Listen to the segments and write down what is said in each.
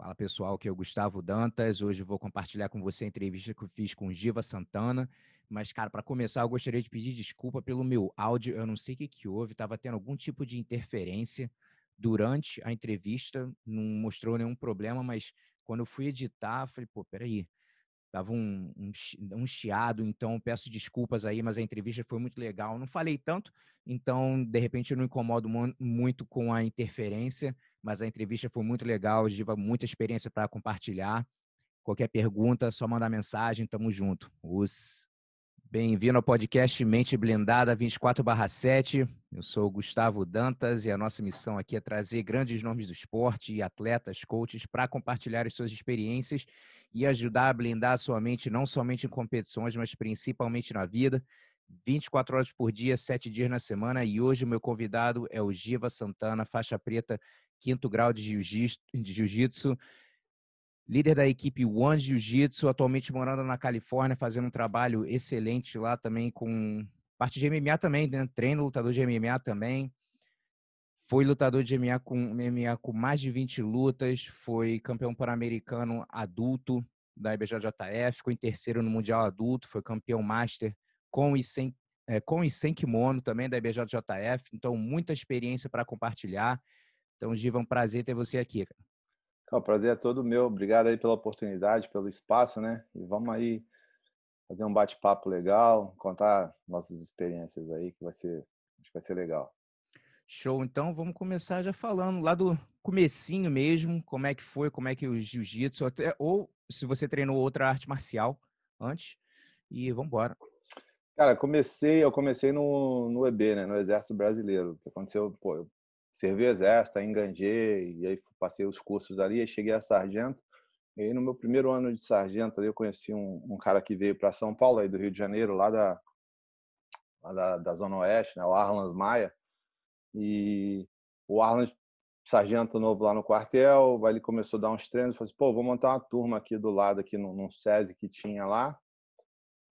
Fala pessoal, aqui é o Gustavo Dantas. Hoje vou compartilhar com você a entrevista que eu fiz com Giva Santana. Mas, cara, para começar, eu gostaria de pedir desculpa pelo meu áudio. Eu não sei o que, que houve, estava tendo algum tipo de interferência durante a entrevista. Não mostrou nenhum problema, mas quando eu fui editar, falei, pô, peraí, Dava um, um, um chiado, então peço desculpas aí, mas a entrevista foi muito legal. Não falei tanto, então de repente eu não incomodo muito com a interferência, mas a entrevista foi muito legal, tive muita experiência para compartilhar. Qualquer pergunta, só mandar mensagem, tamo junto. Us. Bem-vindo ao podcast Mente Blindada 24/7. Eu sou o Gustavo Dantas e a nossa missão aqui é trazer grandes nomes do esporte e atletas, coaches para compartilhar as suas experiências e ajudar a blindar a sua mente não somente em competições, mas principalmente na vida. 24 horas por dia, 7 dias na semana e hoje o meu convidado é o Giva Santana, faixa preta, quinto grau de jiu-jitsu. jiu jitsu líder da equipe One Jiu-Jitsu, atualmente morando na Califórnia, fazendo um trabalho excelente lá também com parte de MMA também, né? treino lutador de MMA também. Foi lutador de MMA com, MMA com mais de 20 lutas, foi campeão pan-americano adulto da IBJJF, ficou em terceiro no Mundial Adulto, foi campeão master com e sem, é, com e sem kimono também da IBJJF, então muita experiência para compartilhar. Então, Giva, é um prazer ter você aqui. Cara. Então, o prazer é todo meu. Obrigado aí pela oportunidade, pelo espaço, né? E vamos aí fazer um bate-papo legal, contar nossas experiências aí, que vai ser, acho que vai ser legal. Show, então vamos começar já falando lá do comecinho mesmo, como é que foi, como é que o jiu-jitsu, até ou se você treinou outra arte marcial antes, e vamos embora. Cara, comecei, eu comecei no, no EB, né, no Exército Brasileiro, que aconteceu, pô, eu servi exército, aí enganjei, e aí passei os cursos ali, aí cheguei a sargento. E aí, no meu primeiro ano de sargento, ali, eu conheci um, um cara que veio para São Paulo, aí do Rio de Janeiro, lá da, lá da, da Zona Oeste, né, o Arlan Maia. E o Arlan, sargento novo lá no quartel, aí ele começou a dar uns treinos, falou assim, pô, vou montar uma turma aqui do lado, aqui no, no SESI que tinha lá,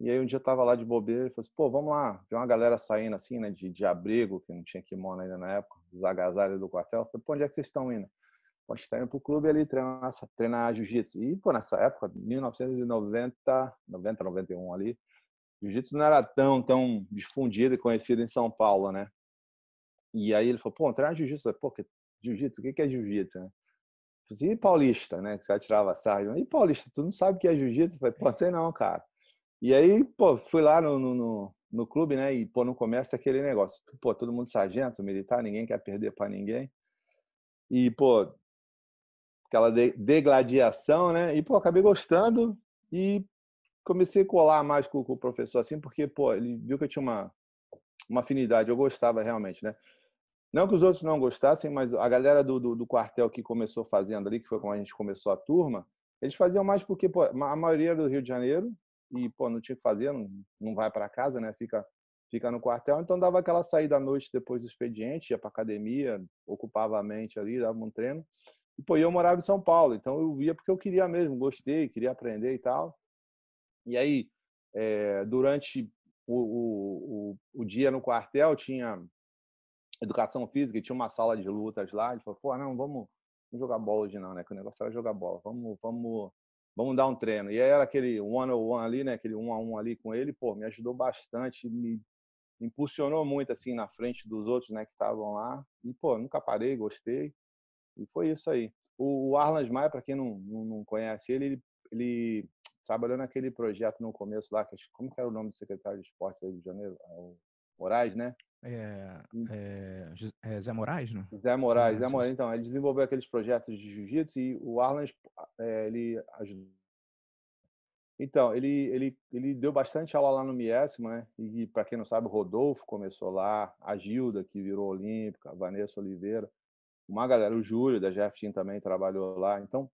e aí um dia eu tava lá de bobeira e falei assim, pô, vamos lá. Tem uma galera saindo assim, né, de, de abrigo, que não tinha kimono ainda na época, os agasalhos do quartel. Eu falei, pô, onde é que vocês estão indo? Pô, a gente tá indo pro clube ali treinar, treinar jiu-jitsu. E, pô, nessa época, 1990, 90, 91 ali, jiu-jitsu não era tão, tão difundido e conhecido em São Paulo, né? E aí ele falou, pô, treinar jiu-jitsu. Pô, que, jiu-jitsu, o que, é jiu-jitsu, né? Assim, e paulista, né? Que já tirava sarro. E paulista, tu não sabe o que é jiu-jitsu? Eu falei, pô, sei não, cara. E aí, pô, fui lá no, no, no clube, né? E, pô, não começa é aquele negócio. Pô, todo mundo sargento, militar, ninguém quer perder para ninguém. E, pô, aquela degladiação, né? E, pô, acabei gostando e comecei a colar mais com, com o professor, assim, porque, pô, ele viu que eu tinha uma, uma afinidade, eu gostava realmente, né? Não que os outros não gostassem, mas a galera do, do, do, quartel que começou fazendo ali, que foi como a gente começou a turma, eles faziam mais porque pô, a maioria era do Rio de Janeiro, e, pô, não tinha que fazer, não, não vai para casa, né? Fica, fica no quartel. Então, dava aquela saída à noite depois do expediente, ia para academia, ocupava a mente ali, dava um treino. E, pô, eu morava em São Paulo, então eu ia porque eu queria mesmo, gostei, queria aprender e tal. E aí, é, durante o, o, o, o dia no quartel, tinha educação física tinha uma sala de lutas lá. Ele falou, pô, não, vamos, vamos jogar bola hoje não, né? Que o negócio era jogar bola. Vamos, vamos vamos dar um treino. E aí era aquele one-on-one ali, né? Aquele um a um ali com ele, pô, me ajudou bastante, me impulsionou muito, assim, na frente dos outros, né, que estavam lá. E, pô, nunca parei, gostei. E foi isso aí. O, o Arlan Maia, para quem não, não, não, conhece ele, ele, ele trabalhou naquele projeto no começo lá, que, como que era o nome do secretário de esporte do Rio de Janeiro? É o Moraes, né? É, hum. é, é, Zé Moraes, né? Zé Moraes, Zé Moraes. Então, ele desenvolveu aqueles projetos de jiu-jitsu e o Arlan, é, ele ajudou. Então, ele, ele, ele deu bastante aula lá no Miesma, né? E, para quem não sabe, o Rodolfo começou lá, a Gilda, que virou olímpica, a Vanessa Oliveira, uma galera, o Júlio, da Jeffin também trabalhou lá. Então,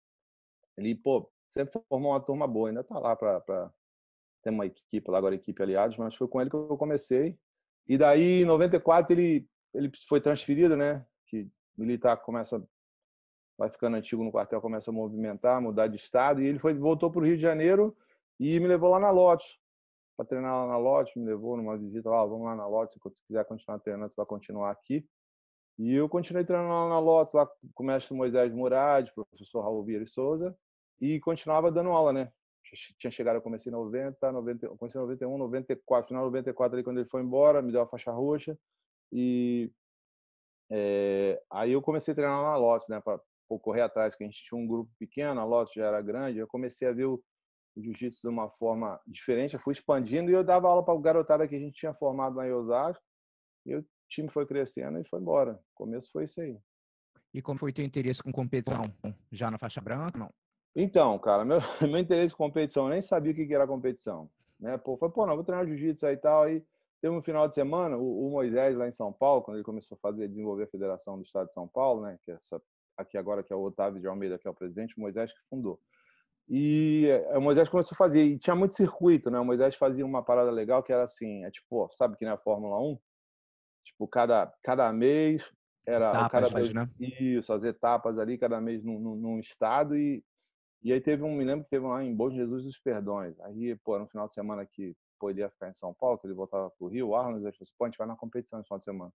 ele, pô, sempre formou uma turma boa, ainda tá lá para ter uma equipe lá agora, equipe Aliados, mas foi com ele que eu comecei e daí, em 94, ele, ele foi transferido, né? Que militar começa, vai ficando antigo no quartel, começa a movimentar, mudar de estado. E ele foi, voltou para o Rio de Janeiro e me levou lá na Lotus, para treinar lá na Lotus. Me levou numa visita lá, vamos lá na Lotus, se quiser continuar treinando, você vai continuar aqui. E eu continuei treinando lá na Lotus, lá com o mestre Moisés Murad, professor Raul Vieira e Souza, e continuava dando aula, né? tinha chegado, eu comecei em 90, 90 comecei em 91, 94, final de 94 ali quando ele foi embora, me deu a faixa roxa e é, aí eu comecei a treinar na Lotus, né, para correr atrás, que a gente tinha um grupo pequeno, a Lotus já era grande, eu comecei a ver o, o jiu-jitsu de uma forma diferente, eu fui expandindo e eu dava aula para o garotada que a gente tinha formado na em Osasco e o time foi crescendo e foi embora. O começo foi isso aí. E como foi teu interesse com competição? Já na faixa branca, não? Então, cara, meu, meu interesse em competição, eu nem sabia o que era competição. Né? Pô, foi pô, não, vou treinar jiu-jitsu aí e tal. Aí teve um final de semana, o, o, Moisés lá em São Paulo, quando ele começou a fazer, desenvolver a Federação do Estado de São Paulo, né? Que é essa, aqui agora, que é o Otávio de Almeida, que é o presidente, o Moisés que fundou. E eh, o Moisés começou a fazer, e tinha muito circuito, né? O Moisés fazia uma parada legal que era assim, é tipo, sabe que na Fórmula 1? Tipo, cada, cada mês era etapas, cada mês né? isso, as etapas ali, cada mês num, num, num estado e e aí teve um, me lembro que teve lá em Bom Jesus dos Perdões. Aí, pô, no final de semana que pô, ele ia ficar em São Paulo, que ele voltava pro Rio, o Arnold, ele falou pô, a gente vai na competição no final de semana.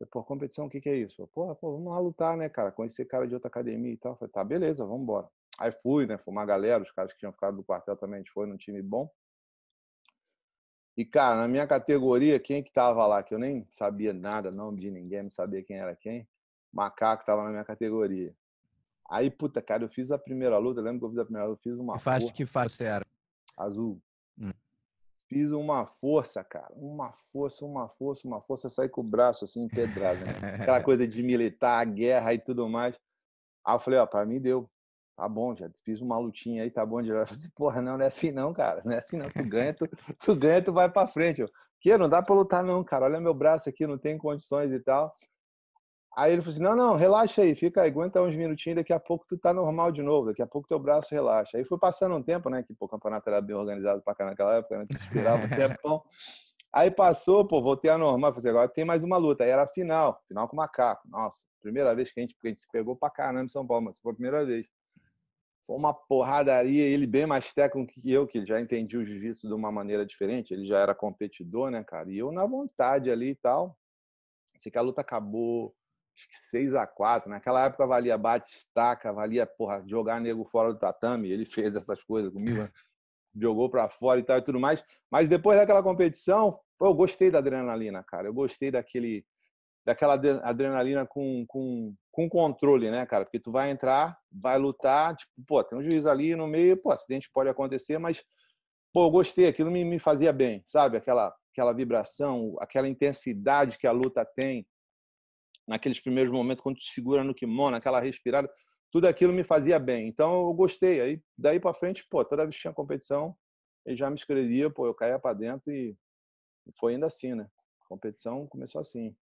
Eu, pô, competição, o que que é isso? pô, pô, vamos lá lutar, né, cara? Conhecer cara de outra academia e tal. Eu falei, tá, beleza, vamos embora. Aí fui, né, fui uma galera, os caras que tinham ficado do quartel também, a gente foi num time bom. E, cara, na minha categoria, quem que tava lá? Que eu nem sabia nada, não de ninguém, não sabia quem era quem. Macaco tava na minha categoria. Aí, puta, cara, eu fiz a primeira luta, lembro que eu fiz a primeira luta, eu fiz uma que o força. Que faixa era? Azul. Hum. Fiz uma força, cara, uma força, uma força, uma força, Sai com o braço assim, empedrado, né? Aquela coisa de militar, guerra e tudo mais. Aí eu falei, ó, pra mim deu. Tá bom, já fiz uma lutinha aí, tá bom. Já falei, porra, não, não é assim não, cara, não é assim não. Tu ganha, tu, tu ganha, tu vai pra frente. Eu, que não dá pra lutar não, cara, olha meu braço aqui, não tem condições e tal. Aí ele falou assim: não, não, relaxa aí, fica aí, aguenta uns minutinhos, daqui a pouco tu tá normal de novo, daqui a pouco teu braço relaxa. Aí foi passando um tempo, né? Que pô, o campeonato era bem organizado pra cá naquela época, né? Esperava um tempão. Aí passou, pô, voltei a normal. Falei assim, agora tem mais uma luta. Aí era a final, final com o macaco. Nossa, primeira vez que a gente, a gente se pegou pra caramba em São Paulo, mas foi a primeira vez. Foi uma porradaria, ele bem mais técnico que eu, que ele já entendia o jiu-jitsu de uma maneira diferente. Ele já era competidor, né, cara? E eu na vontade ali e tal. Sei que a luta acabou acho que 6 a 4 né? Naquela época valia bate-estaca, valia porra, jogar nego fora do tatame. Ele fez essas coisas comigo, né? jogou para fora e tal e tudo mais. Mas depois daquela competição, pô, eu gostei da adrenalina, cara. Eu gostei daquele daquela adrenalina com, com, com controle, né, cara? Porque tu vai entrar, vai lutar, tipo, pô, tem um juiz ali no meio, pô, acidente pode acontecer, mas, pô, eu gostei, aquilo me, me fazia bem, sabe? Aquela, aquela vibração, aquela intensidade que a luta tem, naqueles primeiros momentos, quando se segura no kimono, aquela respirada, tudo aquilo me fazia bem. Então eu gostei. Aí daí para frente, pô, toda vez que tinha competição, ele já me escrevia, pô, eu caía para dentro e foi ainda assim, né? A competição começou assim.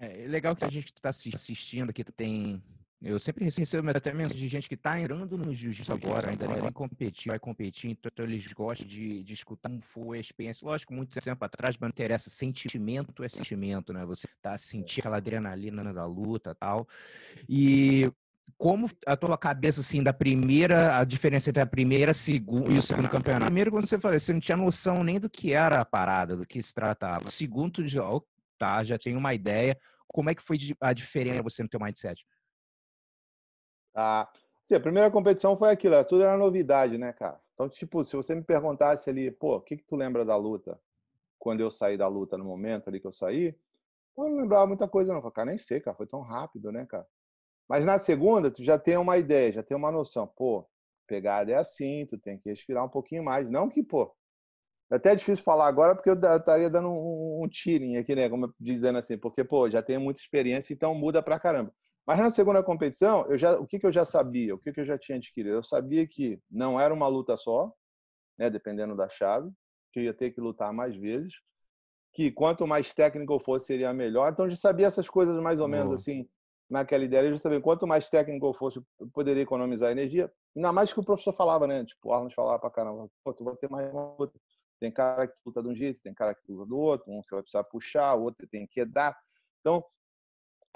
É, é legal que a gente está assistindo aqui, tu tem eu sempre recebo até mensagem de gente que está entrando no jiu-jitsu agora, ainda nem competir, vai competir, então eles gostam de, de escutar como foi a experiência. Lógico, muito tempo atrás, mas não interessa, sentimento é sentimento, né? Você tá é. sentindo aquela adrenalina da luta tal. E como a tua cabeça, assim, da primeira, a diferença entre a primeira segunda, e o segundo campeonato? Primeiro, quando você falou, você não tinha noção nem do que era a parada, do que se tratava. Segundo, já, tá, já tem uma ideia. Como é que foi a diferença você no teu mindset? Ah, a primeira competição foi aquilo, tudo era novidade, né, cara? Então, tipo, se você me perguntasse ali, pô, o que, que tu lembra da luta? Quando eu saí da luta, no momento ali que eu saí, eu não lembrava muita coisa, não. Eu falei, cara, nem sei, cara, foi tão rápido, né, cara? Mas na segunda, tu já tem uma ideia, já tem uma noção. Pô, pegada é assim, tu tem que respirar um pouquinho mais. Não que, pô. É até difícil falar agora porque eu estaria dando um, um, um tiring aqui, né? Como dizendo assim, porque, pô, já tenho muita experiência, então muda pra caramba. Mas na segunda competição, eu já, o que, que eu já sabia, o que, que eu já tinha adquirido? Eu sabia que não era uma luta só, né, dependendo da chave, que eu ia ter que lutar mais vezes, que quanto mais técnico eu fosse, seria melhor. Então, eu já sabia essas coisas mais ou menos uhum. assim, naquela ideia. Eu já sabia quanto mais técnico eu fosse, eu poderia economizar energia. Ainda mais que o professor falava, né? Tipo, o Arnold falava pra caramba, pô, tu vai ter mais uma luta. Tem cara que luta de um jeito, tem cara que luta do outro, um você vai precisar puxar, o outro tem que dar. Então,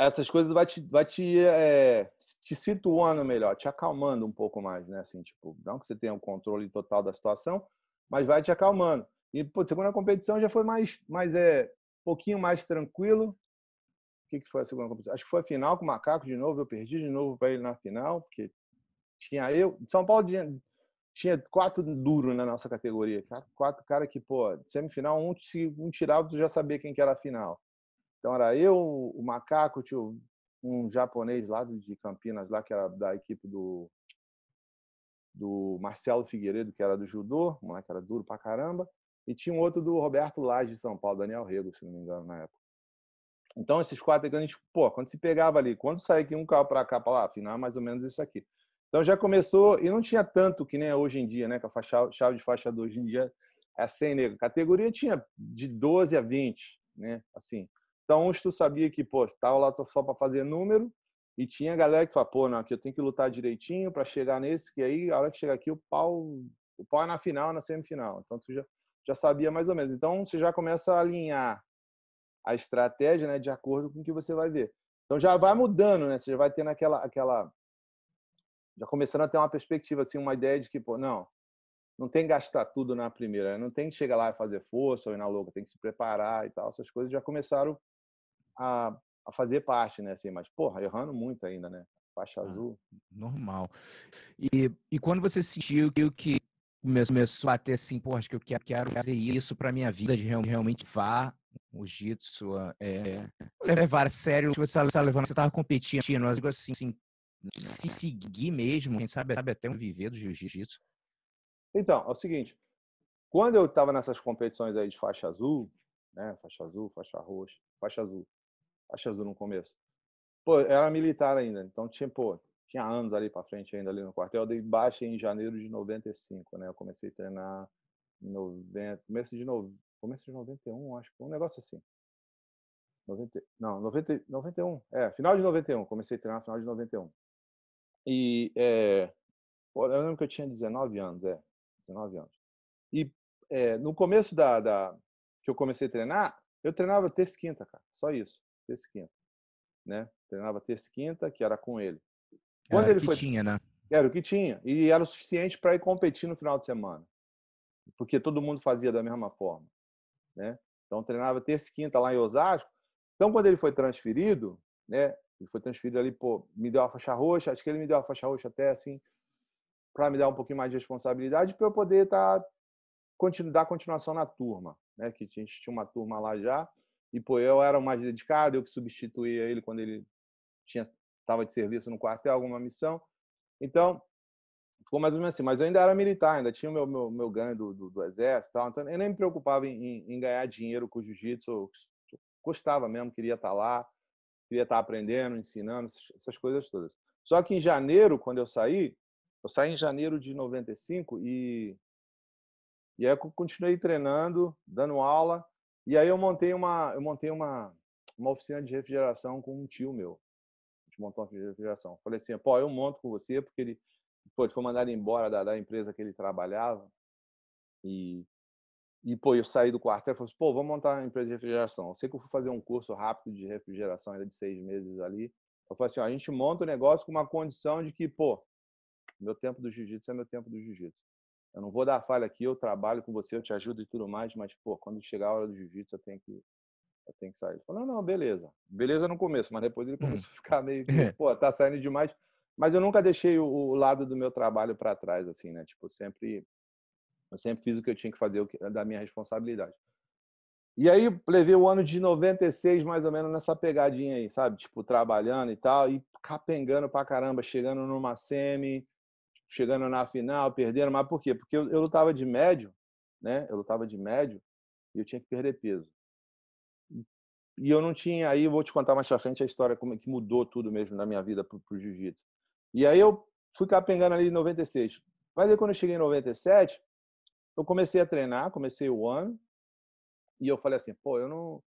essas coisas vai te, vai te, é, te situando melhor, te acalmando um pouco mais, né? Assim, tipo, não que você tenha um controle total da situação, mas vai te acalmando. E, pô, segunda competição já foi mais, mais é, eh, um pouquinho mais tranquilo. O que, que foi a segunda competição? Acho que foi a final com o Macaco de novo, eu perdi de novo para ele na final, porque tinha eu... São Paulo tinha, tinha quatro duro na né, nossa categoria. Quatro, quatro cara que, pô, semifinal, um, um tirava, tu já sabia quem que era a final. Então era eu, o macaco, tinha um japonês lá de Campinas, lá que era da equipe do do Marcelo Figueiredo, que era do judô, um moleque era duro pra caramba, e tinha um outro do Roberto Lage de São Paulo, Daniel Rego, se não me engano, na época. Então esses quatro a gente, pô, quando se pegava ali, quando saía aqui um carro para cá, para lá, afinal é mais ou menos isso aqui. Então já começou, e não tinha tanto que nem é hoje em dia, né? Que a faixa, chave de faixa de hoje em dia é 100 negro. Categoria tinha de 12 a 20, né? Assim. Então, uns tu sabia que, pô, tava lá só para fazer número, e tinha galera que fala, pô, não, aqui eu tenho que lutar direitinho para chegar nesse, que aí a hora que chegar aqui o pau, o pau é na final, é na semifinal. Então tu já, já sabia mais ou menos. Então você já começa a alinhar a estratégia, né, de acordo com o que você vai ver. Então já vai mudando, né? Você já vai tendo aquela aquela já começando a ter uma perspectiva assim, uma ideia de que, pô, não, não tem que gastar tudo na primeira, né, não tem que chegar lá e fazer força ou ir na louca, tem que se preparar e tal. Essas coisas já começaram a, a fazer parte, né? Assim, mas, porra, errando muito ainda, né? Faixa ah, azul. normal. E, e quando você sentiu que, que começou a bater assim, porra, acho que eu quero, quero fazer isso para minha vida, de realmente vá o jiu-jitsu, é, levar a sério o que você estava tá levando, você estava competindo, eu assim, assim, assim, se seguir mesmo, quem sabe, sabe até um viver do jiu-jitsu. Então, é o seguinte, quando eu estava nessas competições aí de faixa azul, né, faixa azul, faixa roxa, faixa azul, a Shazur no começo. Pô, era militar ainda, então tinha, pô, tinha anos ali para frente ainda ali no quartel. Eu dei baixa em janeiro de 95, né? Eu comecei a treinar em 90, começo de, no, começo de 91, acho que um negócio assim. 90, não, 90, 91, é, final de 91, comecei a treinar final de 91. E é, pô, eu lembro que eu tinha 19 anos, é, 19 anos. E é, no começo da, da, que eu comecei a treinar, eu treinava terça e quinta, cara, só isso terça e quinta. Né? Treinava terça e quinta, que era com ele. Quando era ele o que foi... tinha, né? Era o que tinha. E era o suficiente para ir competir no final de semana. Porque todo mundo fazia da mesma forma. Né? Então, treinava terça e quinta tá lá em Osasco. Então, quando ele foi transferido, né? Ele foi transferido ali, pô, me deu a faixa roxa. Acho que ele me deu a faixa roxa até assim, para me dar um pouquinho mais de responsabilidade, para eu poder estar tá, dar continuação na turma, né? Que a gente tinha uma turma lá já. E, pô, eu era o mais dedicado, eu que substituía ele quando ele tinha estava de serviço no quartel, alguma missão. Então, ficou mais ou menos assim. Mas eu ainda era militar, ainda tinha o meu, meu, meu ganho do, do, do exército tal. Então, eu nem me preocupava em, em ganhar dinheiro com o jiu-jitsu. Gostava mesmo, queria estar tá lá, queria estar tá aprendendo, ensinando, essas coisas todas. Só que em janeiro, quando eu saí, eu saí em janeiro de 95 e, e aí eu continuei treinando, dando aula. E aí eu montei uma, eu montei uma, uma oficina de refrigeração com um tio meu. A gente montou uma oficina de refrigeração. Falei assim, pô, eu monto com você, porque ele, pô, ele foi mandado embora da, da empresa que ele trabalhava. E, e, pô, eu saí do quartel e falei assim, pô, vamos montar uma empresa de refrigeração. Eu sei que eu fui fazer um curso rápido de refrigeração, ainda de seis meses ali. Eu falei assim, ó, a gente monta o um negócio com uma condição de que, pô, meu tempo do jiu-jitsu é meu tempo do jiu-jitsu eu não vou dar falha aqui, eu trabalho com você, eu te ajudo e tudo mais, mas, pô, quando chegar a hora do jiu-jitsu, eu tenho que eu tenho que sair. Ele falou, não, não, beleza. Beleza no começo, mas depois ele hum. começou a ficar meio que, pô, tá saindo demais. Mas eu nunca deixei o, o lado do meu trabalho para trás, assim, né? Tipo, sempre, eu sempre fiz o que eu tinha que fazer, o que, da minha responsabilidade. E aí, levei o ano de 96, mais ou menos, nessa pegadinha aí, sabe? Tipo, trabalhando e tal, e capengando pra caramba, chegando numa semi, chegando na final, perdendo, mas por quê? Porque eu, eu lutava de médio, né? Eu lutava de médio e eu tinha que perder peso. E eu não tinha, aí eu vou te contar mais pra frente a história como é que mudou tudo mesmo na minha vida pro, pro jiu-jitsu. E aí eu fui capengando ali em 96. Mas aí quando eu cheguei em 97, eu comecei a treinar, comecei o ano, e eu falei assim, pô, eu não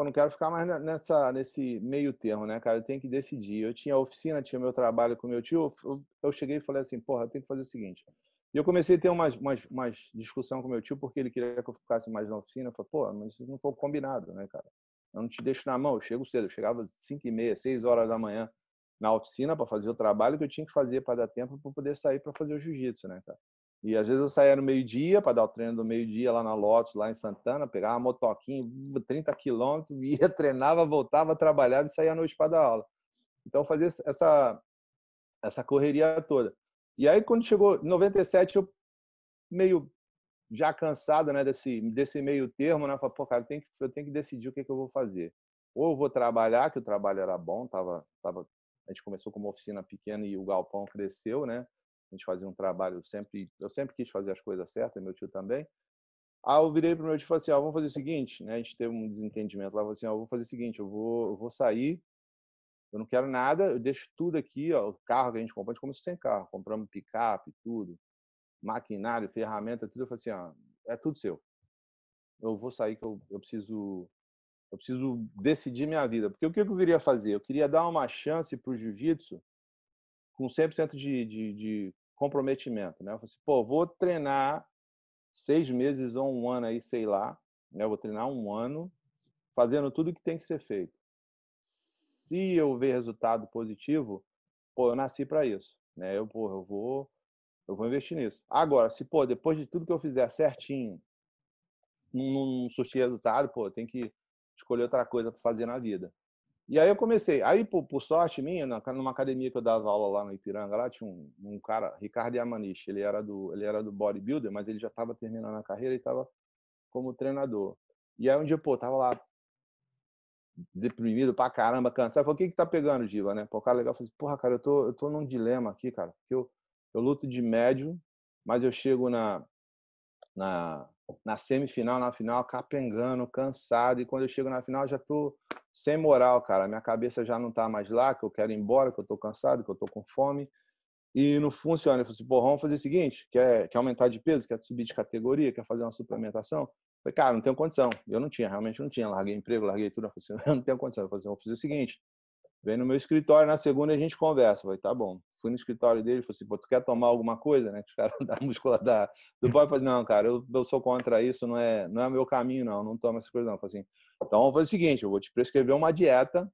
eu não quero ficar mais nessa, nesse meio termo, né, cara? Eu tenho que decidir. Eu tinha oficina, tinha meu trabalho com meu tio. Eu, eu cheguei e falei assim, porra, eu tenho que fazer o seguinte. E eu comecei a ter umas, umas, umas discussão com meu tio, porque ele queria que eu ficasse mais na oficina. Eu falei, pô, mas isso não foi combinado, né, cara? Eu não te deixo na mão. Eu chego cedo. Eu chegava às 5 e meia, 6 horas da manhã na oficina para fazer o trabalho que eu tinha que fazer para dar tempo para poder sair para fazer o jiu-jitsu, né, cara? E às vezes eu saía no meio-dia para dar o treino do meio-dia lá na Lotus, lá em Santana, pegava uma motoquinha, 30 uh, quilômetros, ia, treinava, voltava, trabalhava e saía à noite para dar aula. Então fazia essa, essa correria toda. E aí quando chegou em 97, eu meio já cansado né, desse, desse meio termo, né? Falei, pô, cara, eu tenho, que, eu tenho que decidir o que, é que eu vou fazer. Ou eu vou trabalhar, que o trabalho era bom, tava, tava, a gente começou com uma oficina pequena e o galpão cresceu, né? a gente fazia um trabalho sempre, eu sempre quis fazer as coisas certas, meu tio também. Aí eu virei o meu tio e falei assim, ah, vamos fazer o seguinte, né? A gente teve um desentendimento lá, eu assim, ah, vou fazer o seguinte, eu vou, eu vou sair, eu não quero nada, eu deixo tudo aqui, ó, o carro que a gente comprou, a gente começou sem carro, compramos picape, tudo, maquinário, ferramenta, tudo, eu falei assim, ah, é tudo seu. Eu vou sair que eu, eu preciso eu preciso decidir minha vida. Porque o que eu queria fazer? Eu queria dar uma chance para o jiu-jitsu com 100% de, de, de comprometimento, né? Você, assim, pô, vou treinar seis meses ou um ano aí, sei lá, né? Vou treinar um ano fazendo tudo que tem que ser feito. Se eu ver resultado positivo, pô, eu nasci para isso, né? Eu, pô, eu vou eu vou investir nisso. Agora, se, pô, depois de tudo que eu fizer certinho, não, não, não surtir resultado, pô, tem que escolher outra coisa para fazer na vida. E aí eu comecei. Aí, por, por, sorte minha, numa academia que eu dava aula lá no Ipiranga, lá tinha um, um cara, Ricardo Yamanish, ele era do, ele era do bodybuilder, mas ele já estava terminando a carreira e estava como treinador. E aí um dia, pô, tava lá deprimido pra caramba, cansado. falei, o que que tá pegando, Diva, né? Pô, o cara legal falou assim, porra, cara, eu tô, eu tô num dilema aqui, cara, porque eu, eu luto de médio, mas eu chego na, na, na semifinal, na final, capengando, cansado. E quando eu chego na final, já tô sem moral, cara. Minha cabeça já não tá mais lá, que eu quero ir embora, que eu tô cansado, que eu tô com fome. E não funciona. Eu falei assim, pô, vamos fazer o seguinte: quer, quer aumentar de peso, quer subir de categoria, quer fazer uma suplementação? falei, cara, não tenho condição. Eu não tinha, realmente não tinha. Larguei emprego, larguei tudo. não falei assim, não tenho condição. Eu falei assim, vou fazer o seguinte: Vem no meu escritório, na segunda a gente conversa. falei, tá bom. Fui no escritório dele, falei assim, pô, tu quer tomar alguma coisa, né? os caras da múscula da, do boy, falei, assim, não, cara, eu, eu sou contra isso, não é, não é meu caminho, não, não toma essas coisas, não. falei assim, então vou fazer o seguinte, eu vou te prescrever uma dieta,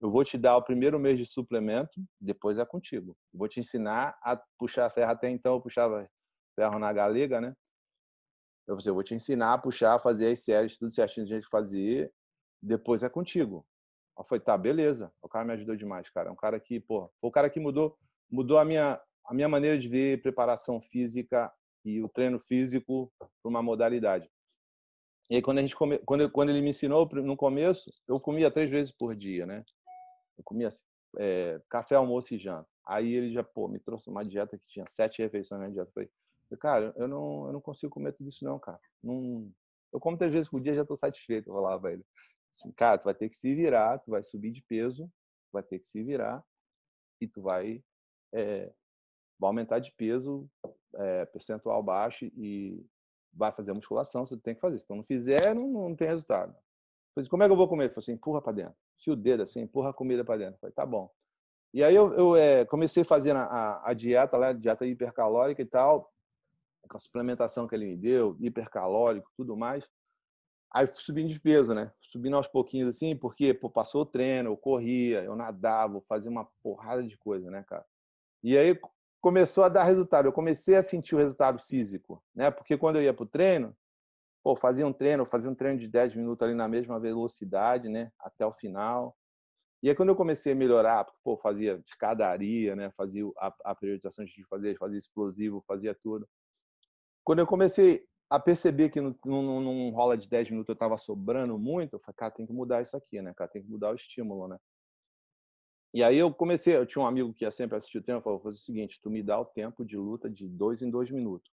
eu vou te dar o primeiro mês de suplemento, depois é contigo. Eu vou te ensinar a puxar ferro, até então eu puxava ferro na galega, né? Eu assim, eu vou te ensinar a puxar, fazer as séries, tudo certinho do jeito que fazia, depois é contigo foi, tá, beleza. O cara me ajudou demais, cara. É um cara que, pô, foi o cara que mudou, mudou a minha, a minha maneira de ver preparação física e o treino físico para uma modalidade. E aí, quando, a gente come, quando, quando ele me ensinou no começo, eu comia três vezes por dia, né? Eu comia é, café, almoço e janta. Aí ele já, pô, me trouxe uma dieta que tinha sete refeições na né, dieta. Eu falei, cara, eu não, eu não consigo comer tudo isso não, cara. Não, eu como três vezes por dia já estou satisfeito, eu falava ele. Assim, cara, tu vai ter que se virar, tu vai subir de peso, vai ter que se virar e tu vai, é, vai aumentar de peso é, percentual baixo e vai fazer musculação, você tem que fazer. Se tu não fizer, não, não tem resultado. Eu falei, assim, como é que eu vou comer? Ele falou assim, empurra para dentro. Fio o dedo assim, empurra a comida para dentro. Eu falei, tá bom. E aí eu, eu é, comecei fazendo a, a, dieta lá, dieta hipercalórica e tal, com a suplementação que ele me deu, hipercalórico, tudo mais. Aí subindo de peso, né? Subindo aos pouquinhos assim, porque pô, passou o treino, eu corria, eu nadava, fazia uma porrada de coisa, né, cara? E aí começou a dar resultado. Eu comecei a sentir o resultado físico, né? Porque quando eu ia pro treino, pô, fazia um treino, fazia um treino de 10 minutos ali na mesma velocidade, né, até o final. E aí quando eu comecei a melhorar, pô, fazia escadaria, né, fazia a, a priorização de fazer, fazia explosivo, fazia tudo. Quando eu comecei a perceber que não, rola de 10 minutos eu estava sobrando muito, eu falei, cara, tem que mudar isso aqui, né? Cara, tem que mudar o estímulo, né? E aí eu comecei, eu tinha um amigo que ia sempre assistir o tempo, falou, fazer o seguinte, tu me dá o tempo de luta de dois em dois minutos,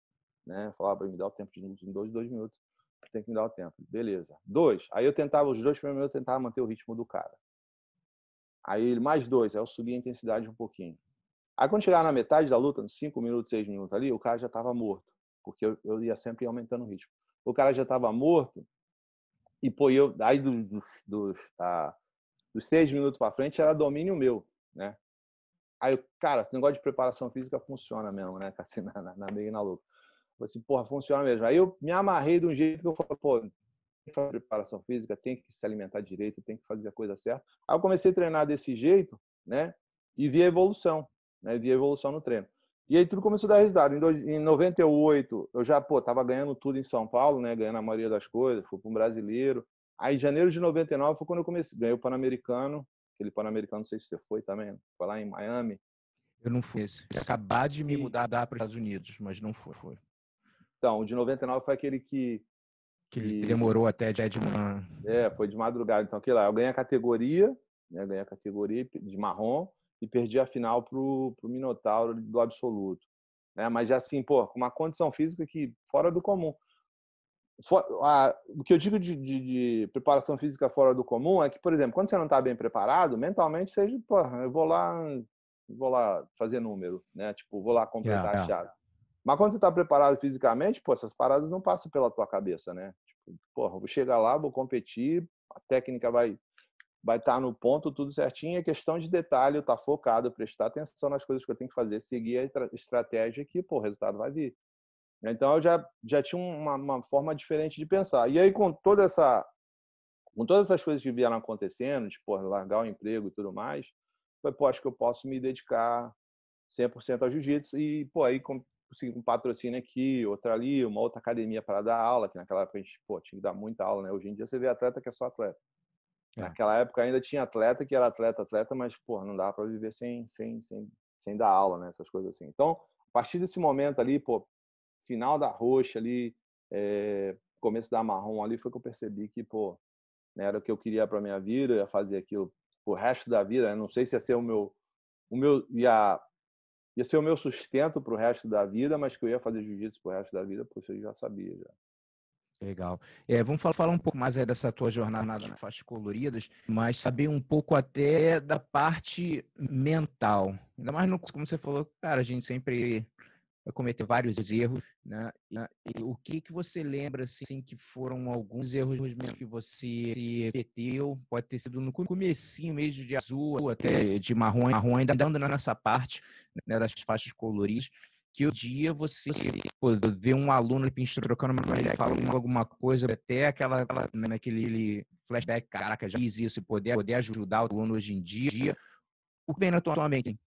né? Eu falava, me dá o tempo de luta em dois em dois minutos, tem que me dar o tempo. Beleza. Dois. Aí eu tentava, os dois primeiros minutos eu tentava manter o ritmo do cara. Aí ele, mais dois, aí eu subia a intensidade um pouquinho. Aí quando chegava na metade da luta, nos cinco minutos, seis minutos ali, o cara já estava morto porque eu, eu ia sempre aumentando o ritmo. O cara já estava morto, e pô, eu, aí dos, dos, dos, tá, dos seis minutos para frente era domínio meu, né? Aí, cara, esse negócio de preparação física funciona mesmo, né? Assim, na, na, na meio e na louca. Eu assim, porra, funciona mesmo. Aí eu me amarrei de um jeito que eu falei, pô, tem que fazer preparação física, tem que se alimentar direito, tem que fazer a coisa certa. Aí eu comecei a treinar desse jeito, né? E vi a evolução, né? Vi a evolução no treino. E aí tudo começou a dar resultado. Em, 98, eu já, pô, tava ganhando tudo em São Paulo, né? Ganhando a maioria das coisas, fui para um brasileiro. Aí, em janeiro de 99 foi quando eu comecei. Ganhei o Pan-Americano, aquele Pan-Americano, não sei se você foi também, foi lá em Miami. Eu não fui esse. Acabar de me mudar para os Estados Unidos, mas não foi. foi. Então, o de 99 foi aquele que. Que, que... demorou até de Edman. É, foi de madrugada. Então, aquele lá, eu ganhei a categoria, né? Ganhei a categoria de marrom e perdi a final pro, pro Minotauro do absoluto. Né? Mas já é assim, pô, com uma condição física que fora do comum. For, a, o que eu digo de, de, de, preparação física fora do comum é que, por exemplo, quando você não está bem preparado, mentalmente seja, pô, eu vou lá, vou lá fazer número, né? Tipo, vou lá é, completar yeah, a é. chave. Yeah. Mas quando você está preparado fisicamente, pô, essas paradas não passam pela tua cabeça, né? Tipo, porra, vou chegar lá, vou competir, a técnica vai vai estar tá no ponto tudo certinho. É questão de detalhe, estar tá focado, prestar atenção nas coisas que eu tenho que fazer, seguir a estratégia que pô, o resultado vai vir. Então eu já, já tinha uma, uma forma diferente de pensar. E aí com toda essa com todas essas coisas que vieram acontecendo, de largar o emprego e tudo mais, foi, pô, acho que eu posso me dedicar 100% ao jiu-jitsu e pô, aí consegui um patrocínio aqui, outra ali, uma outra academia para dar aula, que naquela época a gente pô, tinha que dar muita aula, né? Hoje em dia você vê atleta que é só atleta. É. Naquela época ainda tinha atleta que era atleta, atleta, mas, pô, não dava para viver sem, sem, sem, sem dar aula, né? Essas coisas assim. Então, a partir desse momento ali, pô, final da roxa ali, é, começo da marrom ali, foi que eu percebi que, pô, né, era o que eu queria para minha vida, eu ia fazer aquilo o resto da vida. Né, não sei se ia ser o meu, o meu ia, ia ser o meu sustento para o resto da vida, mas que eu ia fazer jiu-jitsu para o resto da vida, pô, isso eu já sabia. Já. Legal. É, vamos falar, falar, um pouco mais dessa tua jornada nas faixas coloridas, mas saber um pouco até da parte mental. Ainda mais no, como você falou, cara, a gente sempre vai cometer vários erros, né? E o que que você lembra assim que foram alguns erros mesmo que você se cometeu? Pode ter sido no comecinho mesmo de azul até de marrom, marrom ainda dando nessa parte né, das faixas coloridas que o dia você pô, vê um aluno pintura trocando uma ele falando alguma coisa, até aquela, aquela né, naquele flashback, caraca, já fiz isso, poder, poder ajudar o aluno hoje em dia. O que vem na tua mente?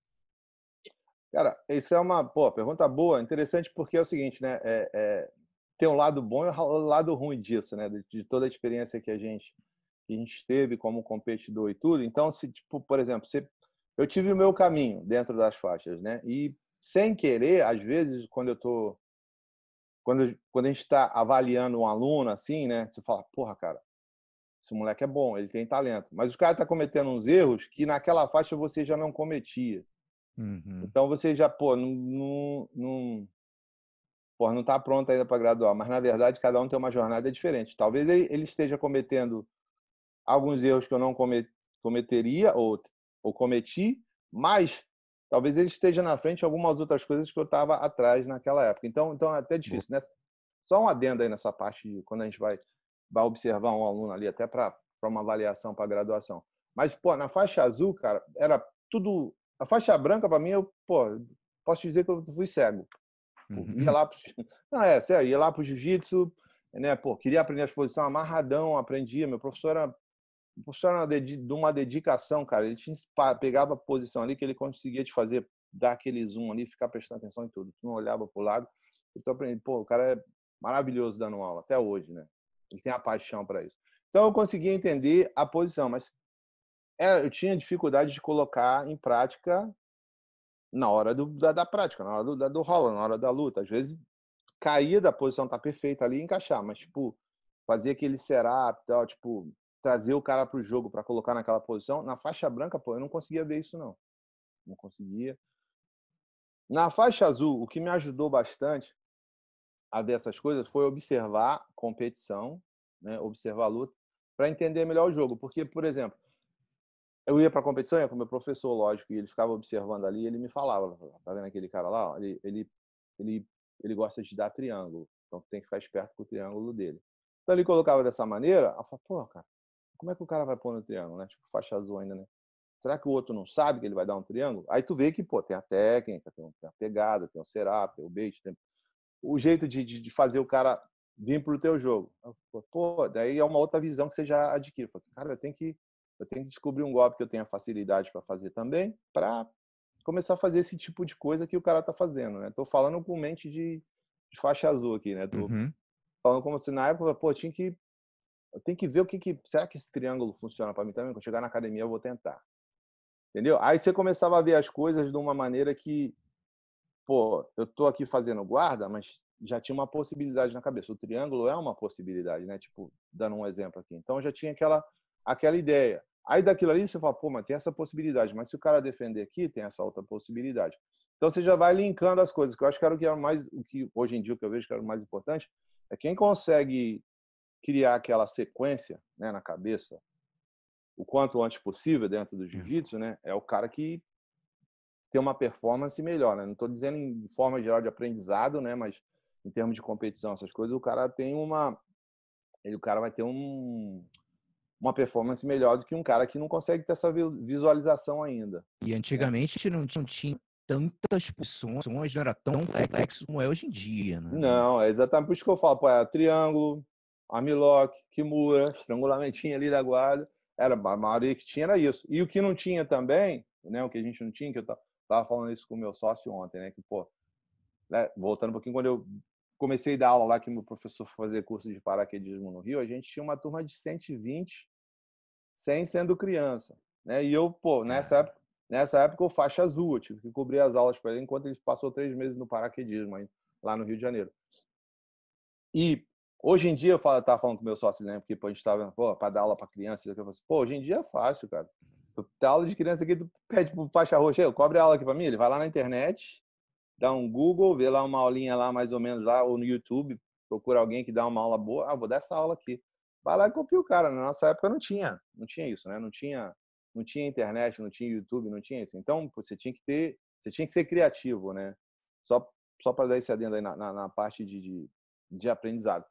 Cara, isso é uma pô, pergunta boa, interessante, porque é o seguinte, né? É, é, tem um lado bom e um lado ruim disso, né? De, de toda a experiência que a gente que a gente teve como competidor e tudo. Então, se tipo, por exemplo, se eu tive o meu caminho dentro das faixas, né? E sem querer, às vezes, quando eu tô quando, quando a gente está avaliando um aluno assim, né? Você fala, porra, cara, esse moleque é bom, ele tem talento. Mas o cara está cometendo uns erros que naquela faixa você já não cometia. Uhum. Então você já, pô, não, não, não, pô, não tá pronto ainda para graduar. Mas na verdade, cada um tem uma jornada diferente. Talvez ele, ele esteja cometendo alguns erros que eu não cometeria ou, ou cometi, mas talvez ele esteja na frente de algumas outras coisas que eu estava atrás naquela época. Então, então é até difícil. né só um adendo aí nessa parte de quando a gente vai, vai observar um aluno ali, até para uma avaliação, para graduação. Mas, pô, na faixa azul, cara, era tudo. A faixa branca, para mim, eu, pô, posso dizer que eu fui cego. Uhum. Ia lá pro... Não, é, sério, ia lá para o jiu-jitsu, né? Pô, queria aprender a exposição amarradão, aprendia. Meu professor era funciona de uma dedicação, cara, ele te pegava a posição ali que ele conseguia te fazer dar aquele zoom ali, ficar prestando atenção em tudo. Tu não olhava pro lado. Eu tô aprendendo, pô, o cara é maravilhoso dando aula, até hoje, né? Ele tem a paixão para isso. Então eu conseguia entender a posição, mas é, eu tinha dificuldade de colocar em prática na hora do, da, da, prática, na hora do, da, do rola, na hora da luta. Às vezes caía da posição, tá perfeita ali e encaixar, mas tipo, fazia aquele será, tal, tipo, trazer o cara para o jogo, para colocar naquela posição. Na faixa branca, pô, eu não conseguia ver isso, não. Não conseguia. Na faixa azul, o que me ajudou bastante a ver essas coisas foi observar competição, né? observar a luta, para entender melhor o jogo. Porque, por exemplo, eu ia para a competição, ia com meu professor, lógico, e ele ficava observando ali, e ele me falava, tá vendo aquele cara lá? Ele, ele, ele, ele gosta de dar triângulo, então tem que ficar esperto com o triângulo dele. Então ele colocava dessa maneira, eu falava, pô, cara, como é que o cara vai pôr no triângulo, né? Tipo, faixa azul ainda, né? Será que o outro não sabe que ele vai dar um triângulo? Aí tu vê que, pô, tem a técnica, tem, a pegada, tem o serap, tem o bait, tem o jeito de, de, de fazer o cara vir pro teu jogo. Pô, daí é uma outra visão que você já adquire. Assim, cara, eu tenho que eu tenho que descobrir um golpe que eu tenha facilidade para fazer também, para começar a fazer esse tipo de coisa que o cara tá fazendo, né? Tô falando com mente de, de faixa azul aqui, né? Tô uhum. falando como se na época, pô, tinha que eu tenho que ver o que, que será que esse triângulo funciona para mim também. Quando chegar na academia, eu vou tentar. Entendeu? Aí você começava a ver as coisas de uma maneira que, pô, eu tô aqui fazendo guarda, mas já tinha uma possibilidade na cabeça. O triângulo é uma possibilidade, né? Tipo, dando um exemplo aqui. Então já tinha aquela aquela ideia. Aí daquilo ali você fala, pô, mas tem essa possibilidade, mas se o cara defender aqui, tem essa outra possibilidade. Então você já vai linkando as coisas, que eu acho que era o que era é mais o que hoje em dia o que eu vejo que era o mais importante, é quem consegue criar aquela sequência né, na cabeça o quanto antes possível dentro do hum. jiu-jitsu, né, é o cara que tem uma performance melhor. Né? Não estou dizendo em forma geral de aprendizado, né, mas em termos de competição, essas coisas, o cara tem uma. Ele, o cara vai ter um, uma performance melhor do que um cara que não consegue ter essa visualização ainda. E né. antigamente né? não, não tinha tantas pessoas não era tão complexo como é hoje em dia. Né? Não, é exatamente por isso que eu falo, pô, é triângulo, Amilok, Kimura, estrangulamentinho ali da guarda. Era a maioria que tinha era isso. E o que não tinha também, né, o que a gente não tinha, que eu tava falando isso com o meu sócio ontem, né, que pô, né, voltando um pouquinho quando eu comecei a dar aula lá que meu professor fazer curso de paraquedismo no Rio, a gente tinha uma turma de 120, sem sendo criança, né? E eu, pô, nessa época, nessa época eu faixa azul, eu tive que cobrir as aulas para ele enquanto ele passou três meses no paraquedismo lá no Rio de Janeiro. E Hoje em dia, eu estava falando com meu sócio, né? Porque a gente estava, para dar aula para criança, eu falei pô, hoje em dia é fácil, cara. Tu dá aula de criança aqui, tu pede pro faixa roxa, eu cobre a aula aqui para mim, ele vai lá na internet, dá um Google, vê lá uma aulinha lá, mais ou menos, lá, ou no YouTube, procura alguém que dá uma aula boa, ah, vou dar essa aula aqui. Vai lá e copia o cara. Na nossa época não tinha, não tinha isso, né? Não tinha, não tinha internet, não tinha YouTube, não tinha isso. Então, você tinha que ter, você tinha que ser criativo, né? Só, só para dar esse adendo aí na, na, na parte de, de, de aprendizado.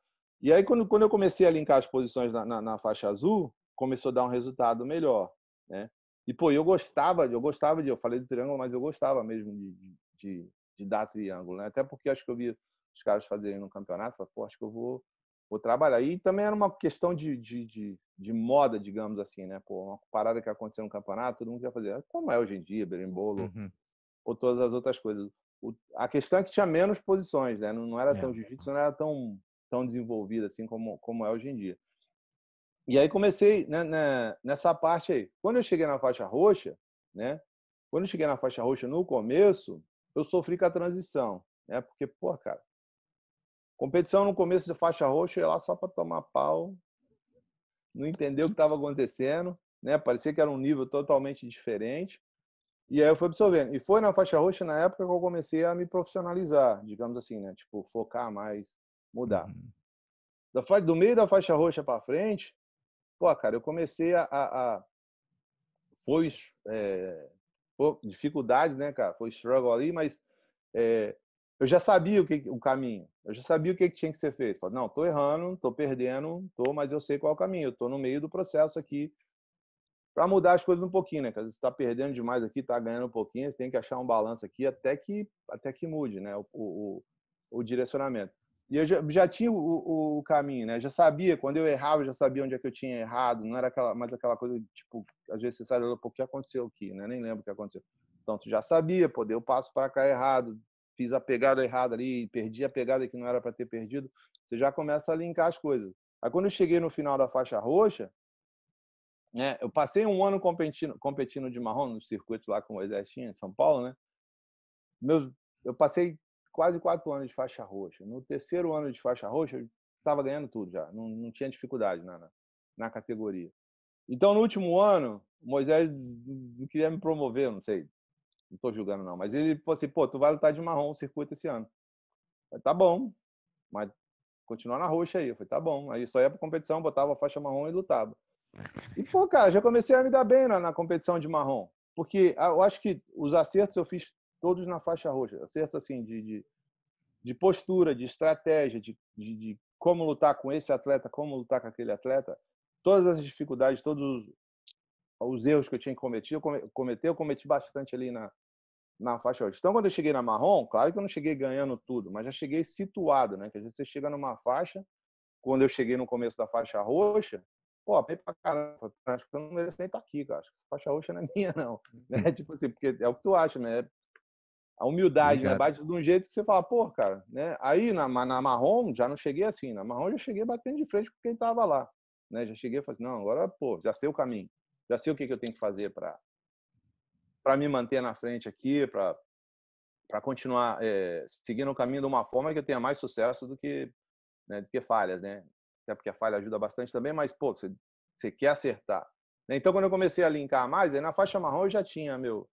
E aí, quando, quando eu comecei a linkar as posições na, na, na faixa azul, começou a dar um resultado melhor, né? E, pô, eu gostava, eu gostava de, eu falei de triângulo, mas eu gostava mesmo de, de, de dar triângulo, né? Até porque acho que eu vi os caras fazerem no campeonato, falei, pô, acho que eu vou, vou trabalhar. E também era uma questão de, de, de, de, moda, digamos assim, né? Pô, uma parada que aconteceu no campeonato, todo mundo ia fazer. Como é hoje em dia, berimbolo, uhum. ou todas as outras coisas. O, a questão é que tinha menos posições, né? Não, não era é. tão jiu-jitsu, não era tão tão desenvolvida assim como, como é hoje em dia. E aí comecei né, né, nessa parte aí. Quando eu cheguei na faixa roxa, né? Quando eu cheguei na faixa roxa no começo, eu sofri com a transição, né? Porque, pô, cara, competição no começo de faixa roxa, eu ia lá só para tomar pau, não entendeu o que estava acontecendo, né? Parecia que era um nível totalmente diferente. E aí eu fui absorvendo. E foi na faixa roxa na época que eu comecei a me profissionalizar, digamos assim, né? Tipo, focar mais mudar. Uhum. Da faixa, do meio da faixa roxa para frente, pô, cara, eu comecei a. a, a foi, é, dificuldades, né, cara? Foi struggle ali, mas é, eu já sabia o, que, o caminho, eu já sabia o que, tinha que ser feito. Falei, não, tô errando, tô perdendo, tô, mas eu sei qual é o caminho, eu tô no meio do processo aqui para mudar as coisas um pouquinho, né? cara, você está perdendo demais aqui, está ganhando um pouquinho, você tem que achar um balanço aqui até que até que mude, né? O, o, o direcionamento. E eu já, já tinha o, o, o, caminho, né? Já sabia, quando eu errava, eu já sabia onde é que eu tinha errado. Não era aquela, mais aquela coisa, tipo, às vezes você sai da pô, o que aconteceu aqui, né? Nem lembro o que aconteceu. Então, tu já sabia, pô, dei passo para cá errado, fiz a pegada errada ali, perdi a pegada que não era para ter perdido. Você já começa a linkar as coisas. Aí, quando eu cheguei no final da faixa roxa, né? Eu passei um ano competindo, competindo de marrom no circuito lá com o Exército em São Paulo, né? Meus, eu passei quase quatro anos de faixa roxa. No terceiro ano de faixa roxa, eu estava ganhando tudo já, não, não tinha dificuldade na, na, na, categoria. Então, no último ano, Moisés não queria me promover, não sei, não estou julgando não, mas ele falou assim, pô, tu vai lutar de marrom o circuito esse ano. Falei, tá bom, mas continuar na roxa aí. Eu falei, tá bom. Aí só ia para competição, botava a faixa marrom e lutava. E, pô, cara, já comecei a me dar bem na, na competição de marrom. Porque ah, eu acho que os acertos eu fiz todos na faixa roxa. acerto assim de, de, de postura, de estratégia, de, de, de, como lutar com esse atleta, como lutar com aquele atleta. Todas as dificuldades, todos os, os erros que eu tinha que cometer, eu cometi, eu cometi bastante ali na, na faixa roxa. Então, quando eu cheguei na marrom, claro que eu não cheguei ganhando tudo, mas já cheguei situado, né? Que a gente chega numa faixa, quando eu cheguei no começo da faixa roxa, pô, bem pra caramba, acho que eu não mereço nem estar tá aqui, cara. Acho que essa faixa roxa não é minha, não. Né? Tipo assim, porque é o que tu acha, né? A humildade né, Obrigado. né, bate de um jeito que você fala, pô, cara, né? Aí na, na marrom já não cheguei assim, na marrom já cheguei batendo de frente com quem estava lá, né? Já cheguei e falei, não, agora, pô, já sei o caminho, já sei o que, que eu tenho que fazer para para me manter na frente aqui, para para continuar é, seguindo o caminho de uma forma que eu tenha mais sucesso do que, né, do que falhas, né? Até porque a falha ajuda bastante também, mas, pô, você, você quer acertar. Né? Então, quando eu comecei a linkar mais, aí na faixa marrom eu já tinha meu,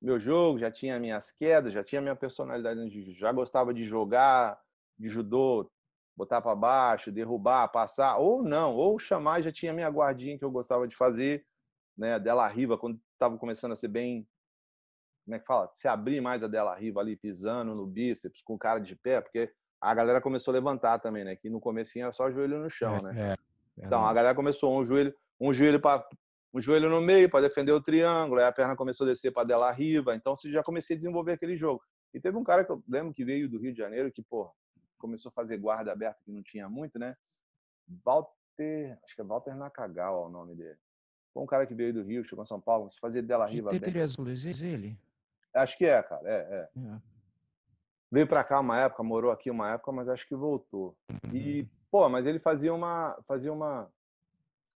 meu jogo, já tinha minhas quedas, já tinha minha personalidade já gostava de jogar, de judô, botar para baixo, derrubar, passar, ou não, ou chamar, já tinha minha guardinha que eu gostava de fazer, né, dela riva quando estava começando a ser bem como é que fala? Se abrir mais a dela riva ali pisando no bíceps com cara de pé, porque a galera começou a levantar também, né? Que no começo era só joelho no chão, é, né? É, é, então, a galera começou um joelho, um joelho para um joelho no meio para defender o triângulo, aí a perna começou a descer para dela riva, então já comecei a desenvolver aquele jogo. E teve um cara que eu lembro que veio do Rio de Janeiro que, começou a fazer guarda aberta que não tinha muito, né? Walter, acho que é Walter Nakagawa é o nome dele. Foi um cara que veio do Rio, chegou em São Paulo, começou a fazer dela riva aberta. luzes ele? Acho que é, cara, é, é. é. Veio para cá uma época, morou aqui uma época, mas acho que voltou. E, uhum. pô, mas ele fazia uma fazia uma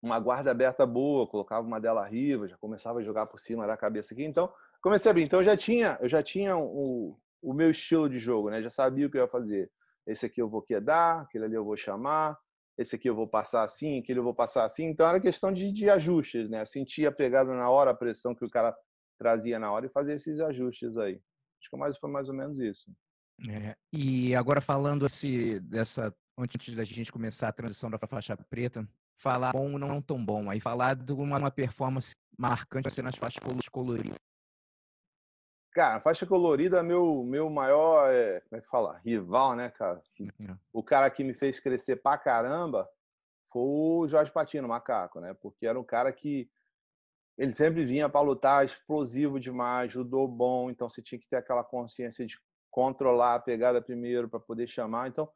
uma guarda aberta boa, colocava uma dela riva, já começava a jogar por cima da cabeça aqui. Então, comecei a abrir. Então, eu já tinha, eu já tinha o, o meu estilo de jogo, né? Já sabia o que eu ia fazer. Esse aqui eu vou quedar, aquele ali eu vou chamar, esse aqui eu vou passar assim, aquele eu vou passar assim. Então, era questão de, de ajustes, né? Sentia a pegada na hora, a pressão que o cara trazia na hora e fazia esses ajustes aí. Acho que mais, foi mais ou menos isso. É, e agora falando assim, dessa antes da gente começar a transição da faixa preta, falar bom ou não tão bom, aí falar de uma, uma performance marcante assim, nas faixas coloridas. Cara, a faixa colorida é meu, meu maior, é, como é que fala? Rival, né, cara? É. O cara que me fez crescer pra caramba foi o Jorge Patino, macaco, né? Porque era um cara que ele sempre vinha para lutar explosivo demais, judô bom, então você tinha que ter aquela consciência de controlar a pegada primeiro para poder chamar. Então,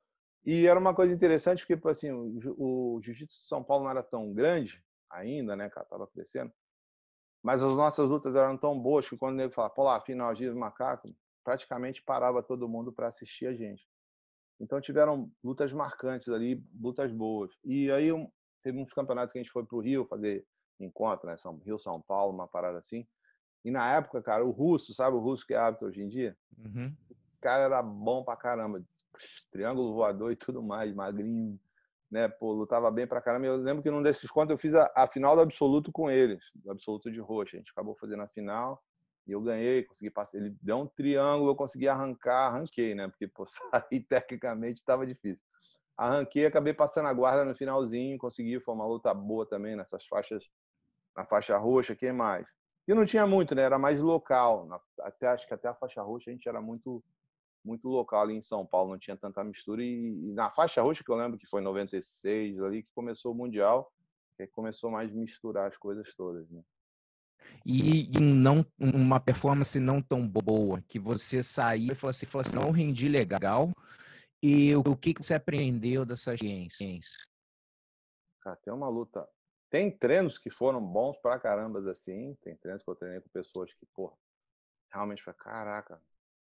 e era uma coisa interessante, porque tipo assim, o, jiu-jitsu de São Paulo não era tão grande ainda, né, cara? Tava crescendo. Mas as nossas lutas eram tão boas que quando o nego falava, pô lá, final de do macaco, praticamente parava todo mundo para assistir a gente. Então tiveram lutas marcantes ali, lutas boas. E aí teve uns campeonatos que a gente foi pro Rio fazer encontro, né? São, Rio, São Paulo, uma parada assim. E na época, cara, o russo, sabe o russo que é hábito hoje em dia? Uhum. O cara era bom pra caramba triângulo voador e tudo mais, magrinho, né? Pô, lutava bem pra caramba. Eu lembro que num desses contos eu fiz a, a final do absoluto com eles, do absoluto de roxa. A gente acabou fazendo a final e eu ganhei, consegui passar. Ele deu um triângulo, eu consegui arrancar, arranquei, né? Porque, pô, sair tecnicamente estava difícil. Arranquei, acabei passando a guarda no finalzinho, consegui. Foi uma luta boa também nessas faixas, na faixa roxa, quem mais? E não tinha muito, né? Era mais local. Até, acho que até a faixa roxa a gente era muito muito local ali em São Paulo, não tinha tanta mistura. E, e na faixa roxa, que eu lembro que foi em 96 ali, que começou o Mundial, que começou mais a misturar as coisas todas, né? E, e não uma performance não tão boa, que você saiu e falou assim, falou assim não rendi legal, e o, o que, que você aprendeu dessa experiência? Cara, tem uma luta tem treinos que foram bons pra carambas assim, tem treinos que eu treinei com pessoas que, pô, realmente foi, caraca,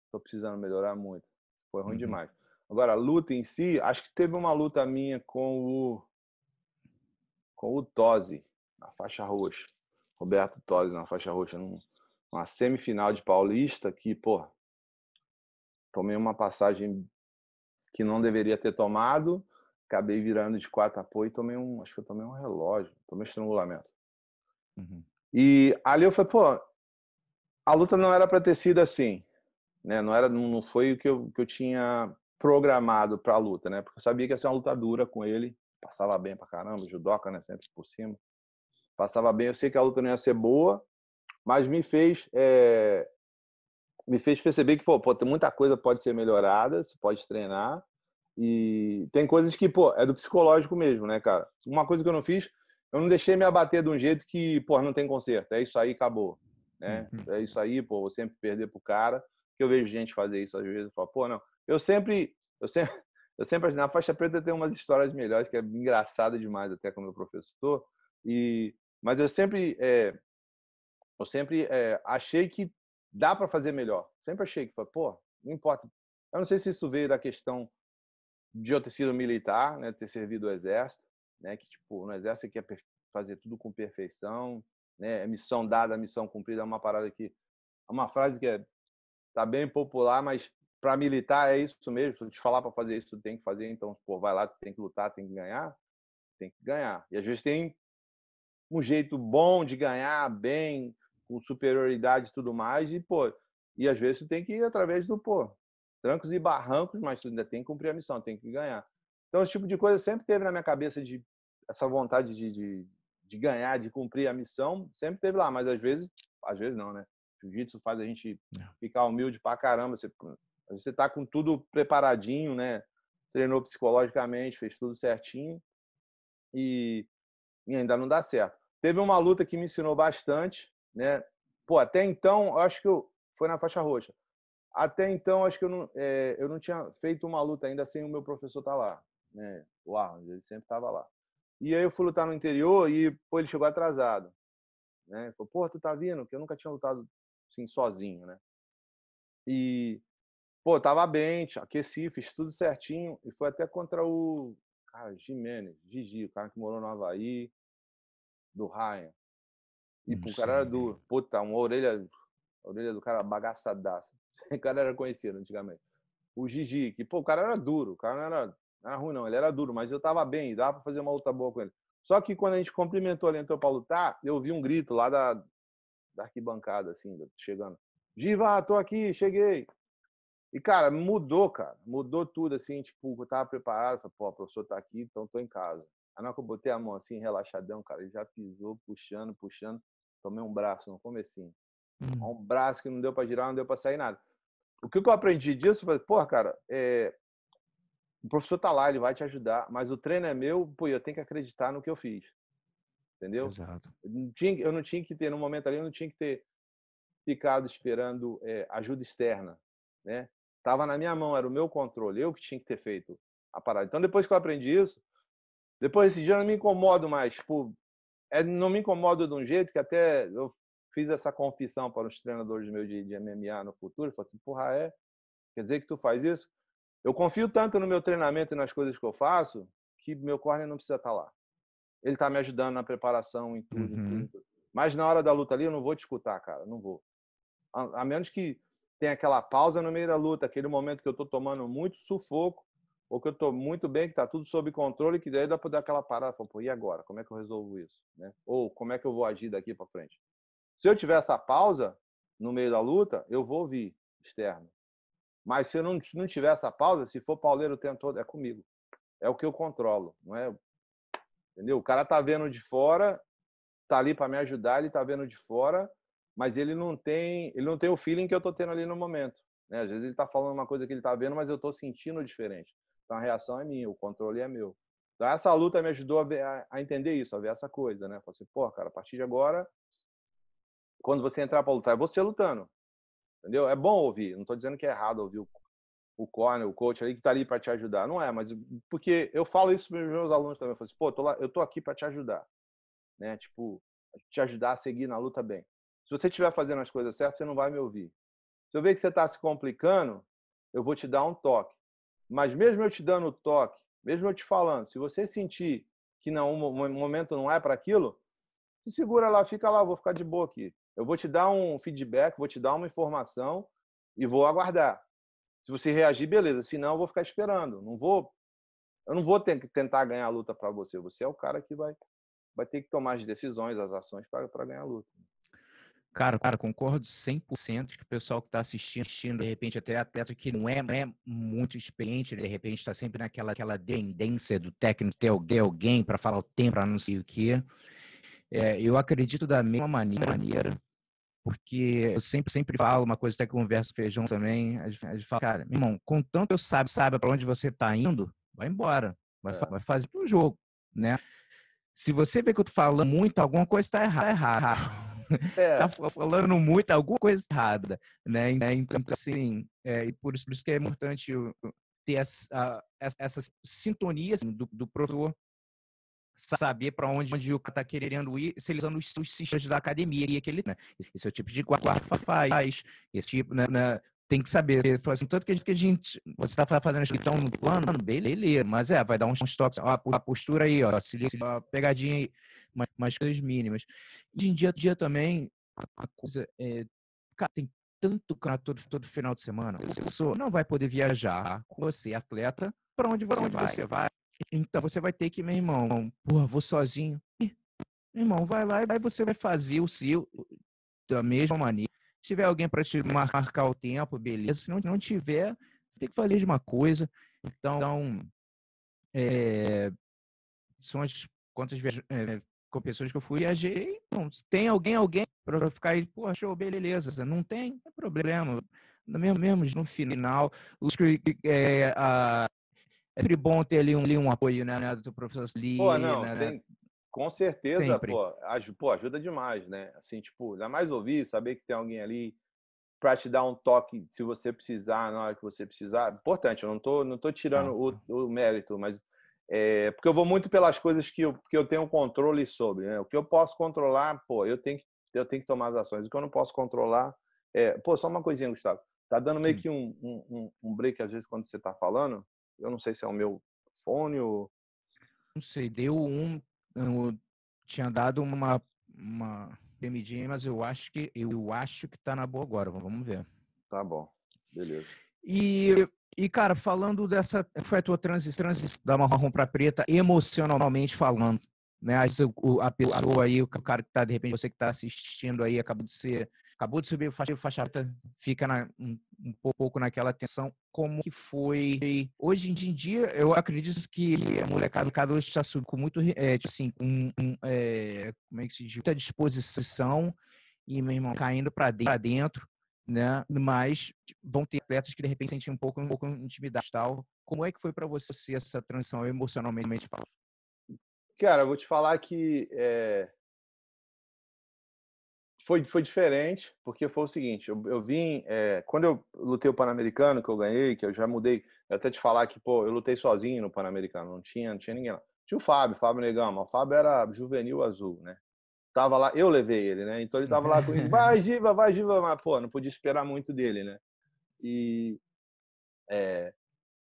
Estou precisando melhorar muito. Foi ruim uhum. demais. Agora, a luta em si, acho que teve uma luta minha com o com o Tosi na faixa roxa. Roberto Tosi na faixa roxa, numa semifinal de Paulista que, pô, tomei uma passagem que não deveria ter tomado, acabei virando de quatro apoio e tomei um, acho que eu tomei um relógio, tomei um estrangulamento. Uhum. E ali eu falei, pô, a luta não era para ter sido assim né? Não era, não foi o que eu, que eu tinha programado para a luta, né? Porque eu sabia que ia ser uma luta dura com ele. Passava bem para caramba, judoca, né? Sempre por cima. Passava bem. Eu sei que a luta não ia ser boa, mas me fez é... me fez perceber que pô, pô, tem muita coisa pode ser melhorada, se pode treinar e tem coisas que pô, é do psicológico mesmo, né, cara? Uma coisa que eu não fiz, eu não deixei me abater de um jeito que pô, não tem conserto. É isso aí, acabou, né? Uhum. É isso aí, pô, vou sempre perder pro cara eu vejo gente fazer isso às vezes, eu falo, pô, não. Eu sempre, eu sempre, eu sempre, assim, na faixa preta tem umas histórias melhores, que é engraçada demais até como meu professor, e, mas eu sempre, é, eu sempre é, achei que dá para fazer melhor. Sempre achei que, pô, não importa. Eu não sei se isso veio da questão de eu ter sido militar, né, ter servido o exército, né, que tipo, no exército você quer fazer tudo com perfeição, né, missão dada, missão cumprida, é uma parada que é uma frase que é tá bem popular, mas para militar é isso mesmo. Se eu te falar para fazer isso, tu tem que fazer. Então, pô, vai lá, tu tem que lutar, tem que ganhar, tem que ganhar. E às vezes tem um jeito bom de ganhar bem, com superioridade e tudo mais. E pô, e às vezes tu tem que ir através do pô, trancos e barrancos, mas tu ainda tem que cumprir a missão, tem que ganhar. Então, esse tipo de coisa sempre teve na minha cabeça de essa vontade de, de, de ganhar, de cumprir a missão, sempre teve lá. Mas às vezes, às vezes não, né? Jiu-jitsu faz a gente é. ficar humilde pra caramba. Você, você tá com tudo preparadinho, né? Treinou psicologicamente, fez tudo certinho e, e ainda não dá certo. Teve uma luta que me ensinou bastante, né? Pô, até então, acho que eu, foi na faixa roxa. Até então, acho que eu não, é, eu não tinha feito uma luta ainda sem o meu professor estar tá lá, né? O Arnold, ele sempre estava lá. E aí eu fui lutar no interior e, pô, ele chegou atrasado. Né? Ele falou, pô, tu tá vindo? Porque eu nunca tinha lutado assim, sozinho, né? E, pô, tava bem, aqueci, fiz tudo certinho. E foi até contra o, cara, Jimenez, Gigi, o cara que morou no Havaí, do Ryan. E pô, o cara era duro. Puta, uma orelha, a orelha do cara bagaçadaça. O cara era conhecido antigamente. O Gigi, que, pô, o cara era duro, o cara não era, não era ruim, não, ele era duro, mas eu tava bem, dava pra fazer uma luta boa com ele. Só que quando a gente cumprimentou ali, entrou pra lutar, tá, eu vi um grito lá da, da arquibancada, assim, chegando. Giva, tô aqui, cheguei. E, cara, mudou, cara. Mudou tudo, assim, tipo, eu tava preparado, falei, pô, o professor tá aqui, então tô em casa. Aí na hora que eu botei a mão assim, relaxadão, cara, ele já pisou, puxando, puxando. Tomei um braço no comecinho. Hum. Um braço que não deu para girar, não deu para sair nada. O que eu aprendi disso foi, pô, cara, é... o professor tá lá, ele vai te ajudar, mas o treino é meu, pô, eu tenho que acreditar no que eu fiz entendeu? Exato. Eu não tinha, que ter, no momento ali, eu não tinha que ter ficado esperando é, ajuda externa, né? Tava na minha mão, era o meu controle, eu que tinha que ter feito a parada. Então, depois que eu aprendi isso, depois desse dia eu não me incomodo mais, tipo, é, não me incomodo de um jeito que até eu fiz essa confissão para os treinadores meus de, de MMA no futuro, falei assim, porra, é? Quer dizer que tu faz isso? Eu confio tanto no meu treinamento e nas coisas que eu faço que meu córner não precisa estar tá lá ele tá me ajudando na preparação e tudo, uhum. tudo. Mas na hora da luta ali, eu não vou te escutar, cara, não vou. A, a, menos que tenha aquela pausa no meio da luta, aquele momento que eu tô tomando muito sufoco, ou que eu tô muito bem, que tá tudo sob controle, que daí dá pra dar aquela parada, falo, pô, e agora? Como é que eu resolvo isso? Né? Ou como é que eu vou agir daqui para frente? Se eu tiver essa pausa no meio da luta, eu vou ouvir externo. Mas se eu não, não tiver essa pausa, se for pauleiro o tempo todo, é comigo. É o que eu controlo, não é Entendeu? O cara tá vendo de fora, tá ali para me ajudar, ele tá vendo de fora, mas ele não tem, ele não tem o feeling que eu tô tendo ali no momento, né? Às vezes ele tá falando uma coisa que ele tá vendo, mas eu tô sentindo diferente. Então a reação é minha, o controle é meu. Então essa luta me ajudou a, ver, a entender isso, a ver essa coisa, né? Falei assim, pô, cara, a partir de agora, quando você entrar para lutar, é você lutando. Entendeu? É bom ouvir, não tô dizendo que é errado ouvir o o corner, o coach ali que está ali para te ajudar. Não é, mas porque eu falo isso para os meus alunos também. Eu falo assim, pô, tô lá, eu tô aqui para te ajudar, né? Tipo, te ajudar a seguir na luta bem. Se você estiver fazendo as coisas certas, você não vai me ouvir. Se eu ver que você está se complicando, eu vou te dar um toque. Mas mesmo eu te dando o toque, mesmo eu te falando, se você sentir que não, um momento não é para aquilo, se segura lá, fica lá, vou ficar de boa aqui. Eu vou te dar um feedback, vou te dar uma informação e vou aguardar. Se você reagir, beleza. Se não, eu vou ficar esperando. Não vou, eu não vou ter que tentar ganhar a luta para você. Você é o cara que vai, vai ter que tomar as decisões, as ações para ganhar a luta. Cara, cara, concordo 100% que o pessoal que está assistindo, assistindo, de repente, até atleta que não é, não é muito experiente, de repente está sempre naquela aquela tendência do técnico ter alguém para falar o tempo, para não sei o quê. É, eu acredito da mesma maneira porque eu sempre, sempre falo uma coisa, até que converso feijão também. A gente, fala, cara, meu irmão, contanto eu sabe, sabe para onde você tá indo, vai embora. Vai, é. vai fazer um jogo, né? Se você vê que eu tô falando muito, alguma coisa está tá errada. errada. É. tá falando muito, alguma coisa tá errada, né? Então, então, então, assim, é, e por isso, por isso que é importante ter essa, essa, essa sintonia assim, do, do professor saber para onde o cara está querendo ir, se ele usando tá os, os sistemas da academia que ele, né? Esse é o tipo de quarto faz, esse tipo, né, né? tem que saber. Ele falou assim, tanto que a gente, que a gente você está fazendo a inscrição no plano, beleza, mas é, vai dar uns, uns toques, ó, a postura aí, ó, se liga, pegadinha aí, mas, mas coisas mínimas. Hoje em dia, dia também, a coisa é, cara, tem tanto cara todo, todo final de semana, o professor não vai poder viajar, você é atleta, para onde, você, vai. você vai? Então você vai ter que, meu irmão, porra, vou sozinho. Meu irmão, vai lá e vai, você vai fazer o seu da mesma maneira. Se tiver alguém para te marcar o tempo, beleza. Se não, não tiver, tem que fazer a mesma coisa. Então, é, são as quantas é, com pessoas que eu fui viajei. tem alguém, alguém para ficar aí, pô, show, beleza. Não tem, não problema. No mesmo, mesmo no final, os, é, a, é sempre bom ter ali um, ali um apoio, né, né do professor Lee. Pô, não, né, né, sem, com certeza, pô, aj, pô, ajuda demais, né? Assim, tipo, ainda mais ouvir, saber que tem alguém ali para te dar um toque se você precisar, na hora que você precisar. Importante, eu não tô, não tô tirando ah. o, o, mérito, mas é, porque eu vou muito pelas coisas que eu, que eu tenho controle sobre, né? O que eu posso controlar, pô, eu tenho que, eu tenho que tomar as ações. O que eu não posso controlar, é, pô, só uma coisinha, Gustavo. Tá dando meio hum. que um, um, um break às vezes quando você tá falando eu não sei se é o meu fone ou. Não sei, deu um. tinha dado uma, uma gemidinha, mas eu acho que eu acho que tá na boa agora. Vamos ver. Tá bom, beleza. E, e cara, falando dessa. Foi a tua transição transi da marrom para preta, emocionalmente falando. Né? A pessoa aí, o cara que tá, de repente, você que tá assistindo aí, acaba de ser acabou de subir faixa, faixa preta, fica na, um, um, pouco naquela tensão, como que foi. Hoje em dia, eu acredito que a molecada cada hoje está subindo com muito, é, tipo assim, com, um, é, como é que se diz, muita disposição e, meu irmão, caindo para dentro, pra dentro, né? Mas vão ter atletas que de repente sentem um pouco, um pouco intimidade tal. Como é que foi para você essa transição emocionalmente Cara, eu vou te falar que é foi, foi diferente, porque foi o seguinte: eu, eu vim. É, quando eu lutei o Pan-Americano, que eu ganhei, que eu já mudei. Eu até te falar que, pô, eu lutei sozinho no Pan-Americano, não tinha, não tinha ninguém lá. Tinha o Fábio, Fábio Negão, mas o Fábio era juvenil azul, né? Tava lá, eu levei ele, né? Então ele tava lá comigo, vai, Giva, vai, Giva, mas, pô, não podia esperar muito dele, né? E. É,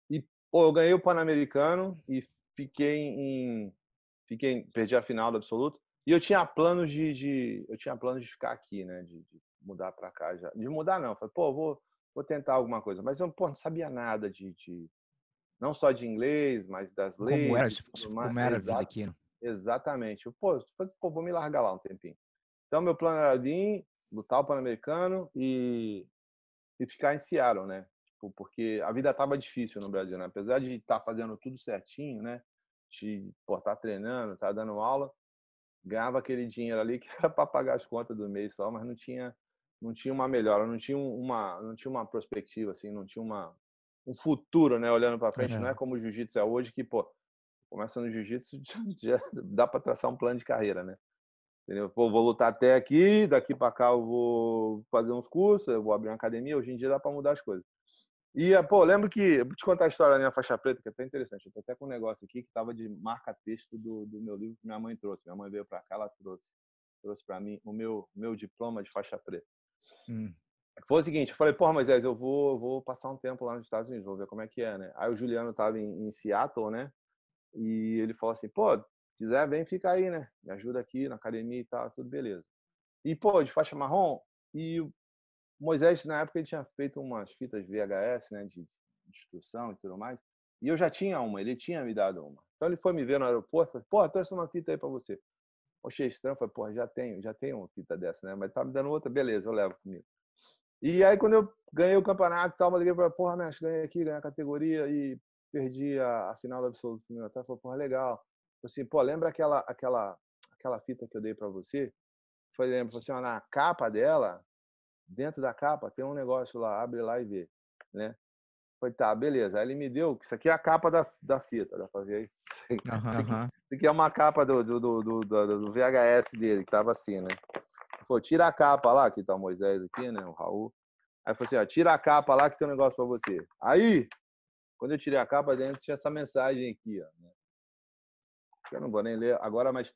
e, pô, eu ganhei o Pan-Americano e fiquei em. Fiquei, perdi a final do absoluto e eu tinha planos de, de, eu tinha planos de ficar aqui, né? De, de mudar para cá já. De mudar não, falei, pô, vou vou tentar alguma coisa, mas eu pô, não sabia nada de, de não só de inglês, mas das como leis. Era, como mais. era, como era né? Exatamente. Eu, pô, falei, pô, vou me largar lá um tempinho. Então meu plano era vir lutar o Pan-Americano e e ficar em Seattle, né? Tipo, porque a vida tava difícil no Brasil, né? Apesar de estar tá fazendo tudo certinho, né? De estar tá treinando, tá dando aula, ganhava aquele dinheiro ali que era para pagar as contas do mês só, mas não tinha não tinha uma melhora, não tinha uma não tinha uma perspectiva assim, não tinha uma um futuro, né, olhando para frente, é. não é como o jiu-jitsu é hoje que, pô, começa no jiu-jitsu já dá para traçar um plano de carreira, né? Entendeu? Pô, vou lutar até aqui, daqui para cá eu vou fazer uns cursos, eu vou abrir uma academia, hoje em dia dá para mudar as coisas. E, eh, pô, lembro que. Vou te contar a história da minha faixa preta, que é até interessante. Eu tô até com um negócio aqui que tava de marca-texto do, do meu livro que minha mãe trouxe. Minha mãe veio para cá, ela trouxe. Trouxe para mim o meu, meu diploma de faixa preta. Hum. Foi o seguinte, eu falei, pô, Moisés, eu vou, vou passar um tempo lá nos Estados Unidos, vou ver como é que é, né? Aí o Juliano tava em, em Seattle, né? E ele falou assim, pô, quiser, vem fica aí, né? Me ajuda aqui na academia e tal, tudo beleza. E, pô, de faixa marrom, e Moisés, na época, ele tinha feito umas fitas VHS, né, de instrução e tudo mais, e eu já tinha uma, ele tinha me dado uma. Então ele foi me ver no aeroporto, falou, porra, trouxe uma fita aí para você. achei estranho, falei, porra, já tenho, já tenho uma fita dessa, né? Mas tá me dando outra, beleza, eu levo comigo. E aí quando eu ganhei o campeonato e tal, eu liguei pra porra, mestre, ganhei aqui, ganhei a categoria e perdi a, a final do absoluto do meu Falei, porra, legal. Falei assim, pô, lembra aquela, aquela, aquela fita que eu dei para você? Falei, lembra, assim, na capa dela dentro da capa tem um negócio lá, abre lá e vê, né? foi tá, beleza. Aí ele me deu, isso aqui é a capa da, da fita, dá pra ver aí? isso, aqui, uhum. isso aqui é uma capa do, do, do, do, do VHS dele, que tava assim, né? falou, tira a capa lá, que tá o Moisés aqui, né? O Raul. Aí falou assim, ó, tira a capa lá que tem um negócio pra você. Aí, quando eu tirei a capa dentro, tinha essa mensagem aqui, ó. Né? Eu não vou nem ler agora, mas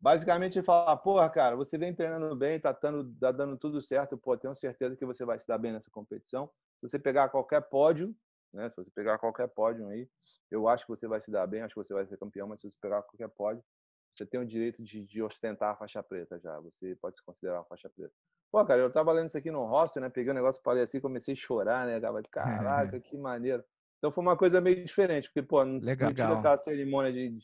Basicamente, ele fala, porra, cara, você vem treinando bem, tá dando, tá dando tudo certo, pô, tenho certeza que você vai se dar bem nessa competição. Se você pegar qualquer pódio, né, se você pegar qualquer pódio aí, eu acho que você vai se dar bem, acho que você vai ser campeão, mas se você pegar qualquer pódio, você tem o direito de, de ostentar a faixa preta já, você pode se considerar uma faixa preta. Pô, cara, eu tava lendo isso aqui no hostel, né, peguei um negócio, falei assim, comecei a chorar, né, tava de caraca, que maneiro. Então foi uma coisa meio diferente, porque, pô, não, Legal. não tinha aquela cerimônia de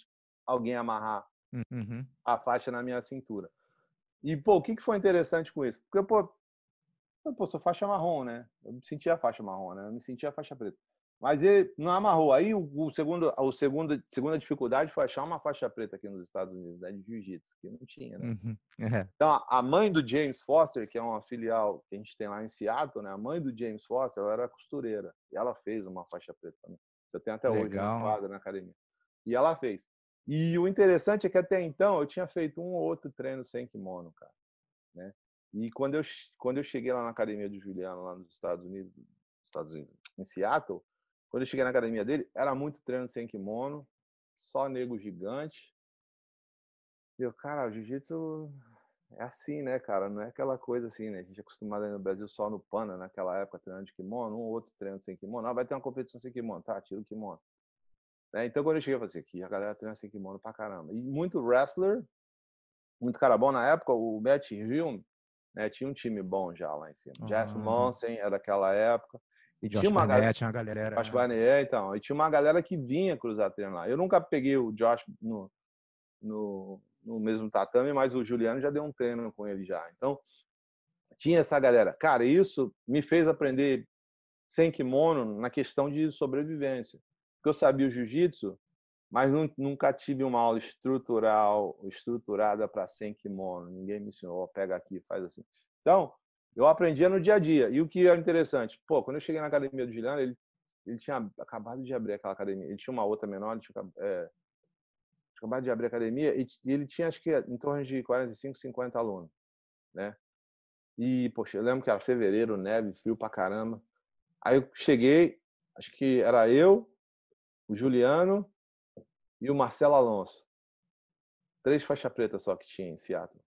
alguém amarrar uhum. a faixa na minha cintura. E, pô, o que, que foi interessante com isso? Porque, pô, eu, pô, sou faixa marrom, né? Eu me sentia faixa marrom, né? Eu me sentia faixa preta. Mas ele não amarrou. Aí o, o segundo, a segunda, segunda dificuldade foi achar uma faixa preta aqui nos Estados Unidos, né, de jiu-jitsu, que não tinha, né? Uhum. É. Então, a mãe do James Foster, que é uma filial que a gente tem lá em Seattle, né? A mãe do James Foster, ela era costureira. E ela fez uma faixa preta também. Eu tenho até né? Legal. hoje na quadra, na academia. E ela fez. E o interessante é que até então eu tinha feito um ou outro treino sem kimono, cara. Né? E quando eu, quando eu cheguei lá na academia do Juliano, lá nos Estados Unidos, Estados Unidos, em Seattle, quando eu cheguei na academia dele, era muito treino sem kimono, só nego gigante. E eu, cara, o jiu-jitsu é assim, né, cara? Não é aquela coisa assim, né? A gente é acostumado aí no Brasil só no pana, naquela época, treinando de kimono, um ou outro treino sem kimono. Ah, vai ter uma competição sem kimono, tá? Tira o kimono. Né? Então, quando eu cheguei, eu falei assim, aqui a galera treina sem kimono assim pra caramba. E muito wrestler, muito cara bom. Na época, o Matt Hill né, tinha um time bom já lá em cima. Ah, uhum. Jeff Monsen era daquela época. E Josh tinha uma, Barnett, galera, tinha uma galera. Josh né? Barnett, então. E tinha uma galera que vinha cruzar treino lá. Eu nunca peguei o Josh no, no, no mesmo tatame, mas o Juliano já deu um treino com ele já. Então, tinha essa galera. Cara, isso me fez aprender sem kimono na questão de sobrevivência. Porque eu sabia o jiu-jitsu, mas nunca tive uma aula estrutural, estruturada para sem kimono. Ninguém me ensinou, oh, pega aqui, faz assim. Então, eu aprendia no dia a dia. E o que era interessante, pô, quando eu cheguei na academia do Juliano, ele, ele tinha acabado de abrir aquela academia. Ele tinha uma outra menor, ele tinha, é, acabado de abrir a academia e, ele tinha, acho que, em torno de 45, 50 alunos, né? E, poxa, eu lembro que era fevereiro, neve, frio pra caramba. Aí eu cheguei, acho que era eu, o Juliano e o Marcelo Alonso. Três faixa preta só que tinha em Seattle,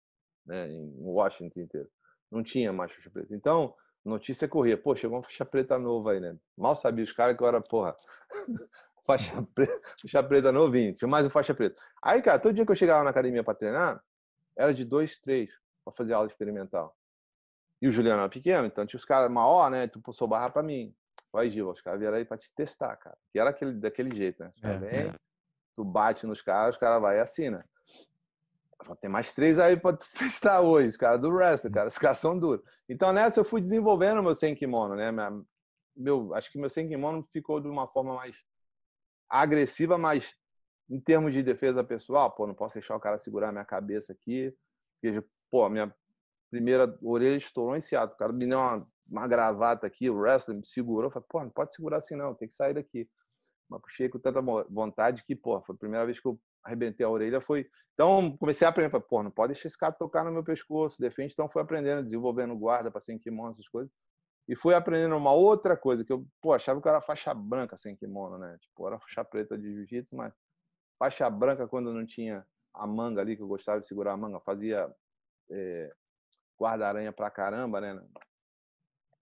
né? em Washington inteiro. Não tinha mais faixa preta. Então, notícia é corria. Pô, chegou uma faixa preta nova aí, né? Mal sabia os caras que eu era, porra, faixa preta, faixa preta novinho. Tinha mais um faixa preta. Aí, cara, todo dia que eu chegava na academia para treinar, era de dois, três, para fazer aula experimental. E o Juliano era pequeno, então tinha os caras maior, né? Tu passou barra para mim. Vai, Gil, os caras vieram aí pra te testar, cara. Que era aquele, daquele jeito, né? Os caras é, vem, é. tu bate nos caras, os caras vai e assina. Tem mais três aí pra testar hoje, os caras do wrestling, cara. Os caras são duros. Então, nessa, eu fui desenvolvendo meu sem kimono, né? meu, acho que meu sem kimono ficou de uma forma mais agressiva, mas em termos de defesa pessoal, pô, não posso deixar o cara segurar minha cabeça aqui. Porque, pô, minha primeira orelha estourou em Seattle. O cara me deu uma uma gravata aqui, o wrestling me segurou, falei, pô, não pode segurar assim não, tem que sair daqui. Mas puxei com tanta vontade que, pô, foi a primeira vez que eu arrebentei a orelha, foi... Então, comecei a aprender, falei, pô, não pode deixar esse cara tocar no meu pescoço, defende, então fui aprendendo, desenvolvendo guarda, passei em kimono, essas coisas. E fui aprendendo uma outra coisa, que eu, pô, achava que era faixa branca sem kimono, né? Tipo, era faixa preta de jiu-jitsu, mas faixa branca quando não tinha a manga ali, que eu gostava de segurar a manga, fazia é, guarda-aranha pra caramba, né?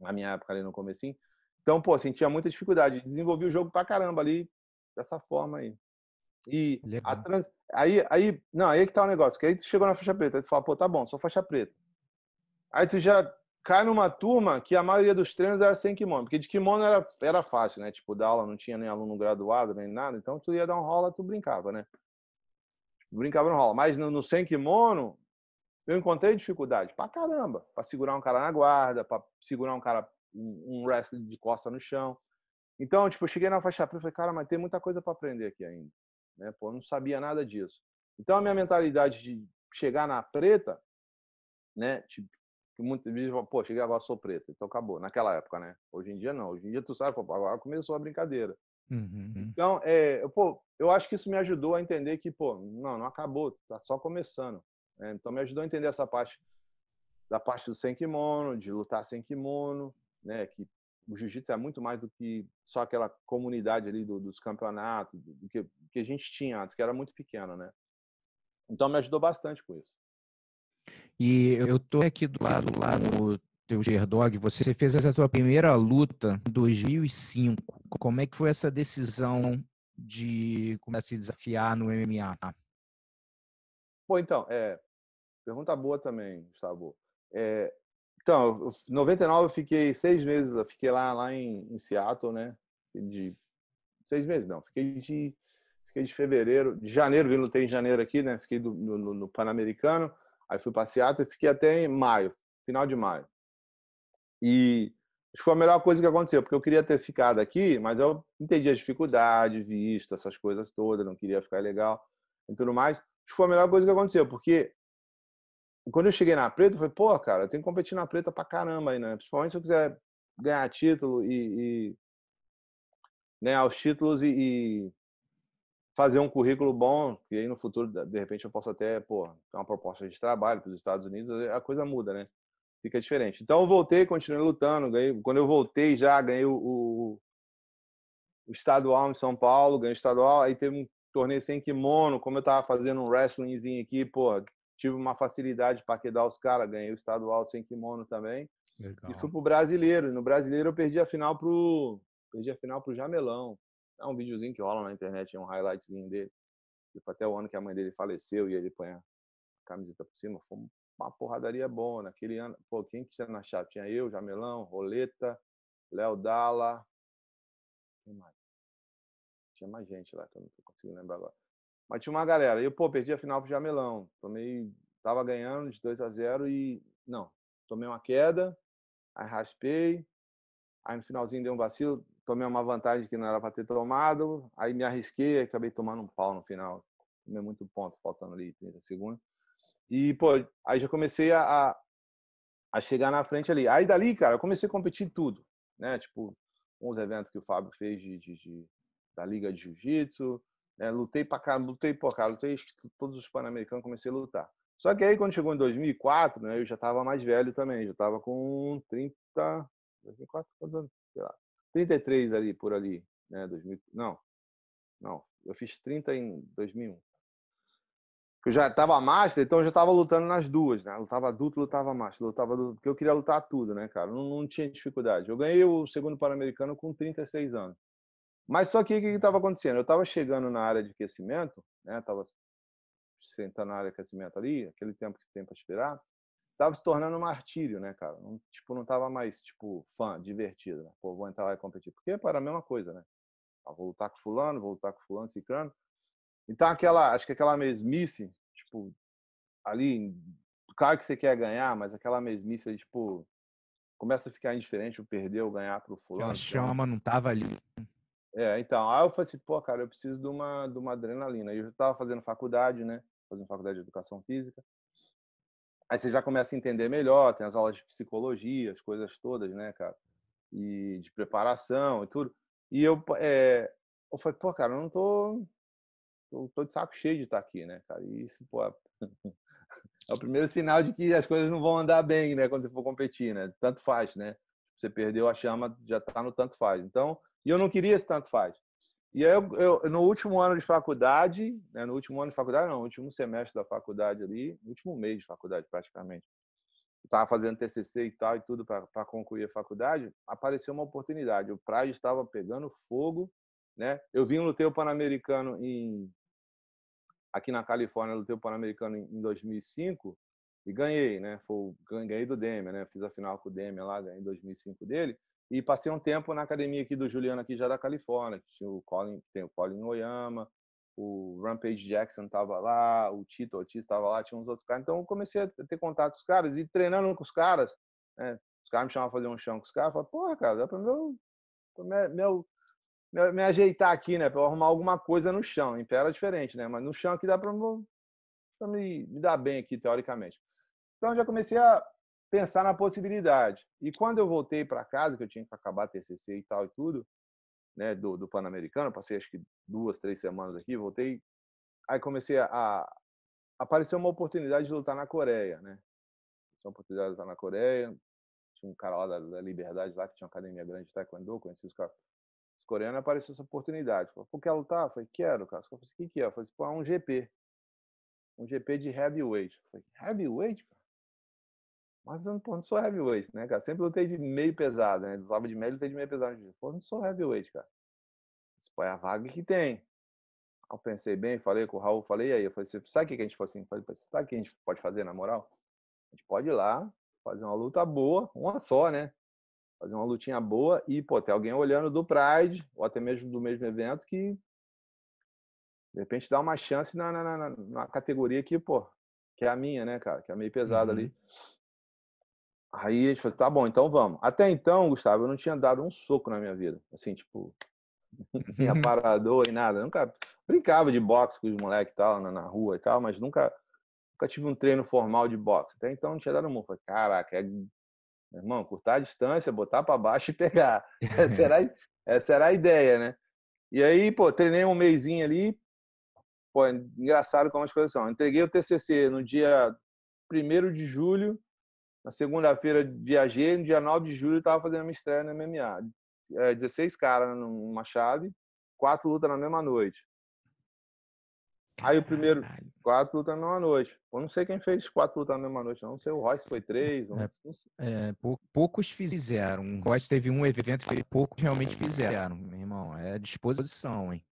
na minha época ali no começo Então, pô, sentia assim, muita dificuldade. Desenvolvi o jogo pra caramba ali, dessa forma aí. E Legal. a trans... aí, aí, não, aí é que tá o negócio, que aí tu chegou na faixa preta, aí tu fala, pô, tá bom, sou faixa preta. Aí tu já cai numa turma que a maioria dos treinos era sem kimono, porque de kimono era, era fácil, né? Tipo, da aula não tinha nem aluno graduado, nem nada, então tu ia dar um rola, tu brincava, né? Brincava no rola. Mas no, no sem kimono, eu encontrei dificuldade pra caramba, pra segurar um cara na guarda, pra segurar um cara, um wrestling de costa no chão. Então, tipo, eu cheguei na faixa preta e falei, cara, mas tem muita coisa para aprender aqui ainda. Né? Pô, eu não sabia nada disso. Então, a minha mentalidade de chegar na preta, né, tipo, que muitas vezes pô, cheguei agora sou preta então acabou. Naquela época, né? Hoje em dia não. Hoje em dia tu sabe, pô, agora começou a brincadeira. Uhum. uhum. Então, é, pô, eu acho que isso me ajudou a entender que, pô, não, não acabou, tá só começando. Né? Então me ajudou a entender essa parte da parte do sem kimono, de lutar sem kimono, né? Que o jiu-jitsu é muito mais do que só aquela comunidade ali do, dos campeonatos, do, que, que a gente tinha antes, que era muito pequena, né? Então me ajudou bastante com isso. E eu tô aqui do lado, lá no teu Gerdog, você fez essa tua primeira luta em 2005. Como é que foi essa decisão de começar a se desafiar no MMA? Bom, então, é, Pergunta boa também, Gustavo. É, então, 99 eu fiquei seis meses, fiquei lá, lá em, em Seattle, né? De seis meses não, fiquei de fiquei de fevereiro, de janeiro, vindo tem janeiro aqui, né? Fiquei do, no, no Pan-Americano, aí fui para Seattle e fiquei até em maio, final de maio. E foi a melhor coisa que aconteceu, porque eu queria ter ficado aqui, mas eu entendi as dificuldades, visto essas coisas todas, não queria ficar legal e tudo mais. Foi a melhor coisa que aconteceu, porque quando eu cheguei na preta, eu falei, pô, cara, eu tenho que competir na preta pra caramba aí, né? Principalmente se eu quiser ganhar título e, e né, aos títulos e, e, fazer um currículo bom, que aí no futuro, de repente, eu posso até, pô, ter uma proposta de trabalho para os Estados Unidos, a coisa muda, né? Fica diferente. Então eu voltei, continuei lutando, ganhei. Quando eu voltei já, ganhei o, o, o estadual em São Paulo, ganhei o estadual, aí teve um torneio sem kimono, como eu tava fazendo um wrestlingzinho aqui, pô, tive uma facilidade para quedar os caras, ganhei o estadual sem kimono também. Legal. E fui pro brasileiro. No brasileiro eu perdi a final pro. Perdi a final pro Jamelão. É um videozinho que rola na internet, é um highlightzinho dele. Tipo, até o ano que a mãe dele faleceu e ele põe a camiseta por cima. Foi uma porradaria boa. Naquele ano, pô, quem que tinha na chave? Tinha eu, Jamelão, Roleta, Léo Dalla. Quem mais? Tinha mais gente lá que eu não tô conseguindo lembrar agora. Mas tinha uma galera. E eu, pô, perdi a final pro Jamelão. Tomei. Tava ganhando de 2 a 0 e. Não. Tomei uma queda, aí raspei. Aí no finalzinho dei um vacilo, tomei uma vantagem que não era para ter tomado. Aí me arrisquei, acabei tomando um pau no final. Tomei muito ponto, faltando ali 30 segundos. E, pô, aí já comecei a, a, a chegar na frente ali. Aí dali, cara, eu comecei a competir tudo, né? Tipo, uns eventos que o Fábio fez de, de, de da Liga de Jiu-Jitsu, né, lutei para cá, lutei por cá, lutei todos os Pan-Americanos, comecei a lutar. Só que aí, quando chegou em 2004, né, eu já estava mais velho também, já estava com 30, 2004, quantos anos? Sei lá, 33 ali, por ali, né, 2000, não, não, eu fiz 30 em 2001. Eu já estava master, então eu já estava lutando nas duas, né, lutava adulto, lutava master, lutava adulto, porque eu queria lutar tudo, né, cara, não, não tinha dificuldade. Eu ganhei o segundo Pan-Americano com 36 anos. Mas só que o que estava acontecendo? Eu estava chegando na área de aquecimento, né? Estava sentando na área de aquecimento ali, aquele tempo que você tem para esperar, estava se tornando um martírio, né, cara? Não, tipo, não estava mais tipo fã, divertido, né? Pô, vou entrar lá e competir, porque para a mesma coisa, né? Ah, vou lutar com fulano, vou lutar com fulano, ciclano. Então aquela, acho que aquela mesmice, tipo, ali, claro que você quer ganhar, mas aquela mesmice, aí, tipo, começa a ficar indiferente o perder ou ganhar pro fulano. Aquela chama não estava ali. É, então, aí eu falei assim, pô, cara, eu preciso de uma, de uma adrenalina. E eu estava fazendo faculdade, né? Fazendo faculdade de educação física. Aí você já começa a entender melhor, tem as aulas de psicologia, as coisas todas, né, cara? E de preparação e tudo. E eu, é, eu falei, pô, cara, eu não tô, eu tô de saco cheio de estar aqui, né, cara? E isso, pô, é, é o primeiro sinal de que as coisas não vão andar bem, né, quando você for competir, né? Tanto faz, né? Você perdeu a chama, já tá no tanto faz. Então, e eu não queria esse tanto faz. E aí, eu, eu, no último ano de faculdade, né, no último ano de faculdade, não, no último semestre da faculdade ali, no último mês de faculdade praticamente, estava fazendo TCC e tal e tudo para concluir a faculdade, apareceu uma oportunidade. O praia estava pegando fogo, né? Eu vim lutei o Pan-Americano em aqui na Califórnia, lutei o Pan-Americano em 2005 e ganhei, né? Foi ganhei do Demian, né? Fiz a final com o Demian lá né, em 2005 dele. E passei um tempo na academia aqui do Juliano, aqui já da Califórnia. Tinha o Colin, tem o Colin Oyama, o Rampage Jackson estava lá, o Tito Ortiz estava lá, tinha uns outros caras. Então eu comecei a ter contato com os caras e treinando com os caras. Né? Os caras me chamavam fazer um chão com os caras. Eu falava, porra, cara, dá para meu, meu, me ajeitar aqui, né? Para eu arrumar alguma coisa no chão. Em pé era diferente, né? Mas no chão aqui dá para me, me, dar bem aqui, teoricamente. Então já comecei a pensar na possibilidade. E quando eu voltei para casa, que eu tinha que acabar TCC e tal e tudo, né, do, do Pan-Americano, passei acho que duas, três semanas aqui, voltei, aí comecei a, a apareceu uma oportunidade de lutar na Coreia, né? uma oportunidade de lutar na Coreia, tinha um cara lá da, da Liberdade lá que tinha uma academia grande de taekwondo, conheci os caras os coreanos, apareceu essa oportunidade. Falei, pô, quer lutar? falei, quero, cara. falei, o que que é? falei, pô, é um GP. Um GP de heavyweight. falei, heavyweight? Mas eu não sou heavyweight, né, cara? Sempre lutei de meio pesado, né? Lutava de médio, lutei de meio pesado. Pô, não sou heavyweight, cara. Isso foi a vaga que tem. Eu pensei bem, falei com o Raul, falei, aí, eu falei, sabe o que a gente falou assim? Falei, sabe o que a gente pode fazer, na moral? A gente pode ir lá, fazer uma luta boa, uma só, né? Fazer uma lutinha boa e, pô, ter alguém olhando do Pride, ou até mesmo do mesmo evento, que de repente dá uma chance na, na, na, na categoria que, pô, que é a minha, né, cara? Que é meio pesada uhum. ali. Aí gente falou tá bom, então vamos. Até então, Gustavo, eu não tinha dado um soco na minha vida. Assim, tipo, tinha parador e nada. nunca brincava de boxe com os moleques e tal, na, rua e tal, mas nunca, nunca tive um treino formal de boxe. Até então não tinha dado um murro. Falei, caraca, é... Meu irmão, cortar a distância, botar para baixo e pegar. Essa era, a... essa era a ideia, né? E aí, pô, treinei um mêsinho ali. Pô, é engraçado como as coisas são. Entreguei o TCC no dia 1 de julho na segunda-feira viajei, no dia 9 de julho estava fazendo minha estreia no MMA. É, 16 caras numa chave, quatro lutas na mesma noite. Aí o primeiro, quatro lutas na mesma noite. Eu não sei quem fez quatro lutas na mesma noite, não. não sei, o Royce foi três. É, não... É, é, poucos fizeram. O Royce teve um evento que poucos realmente fizeram, meu irmão. É disposição, hein?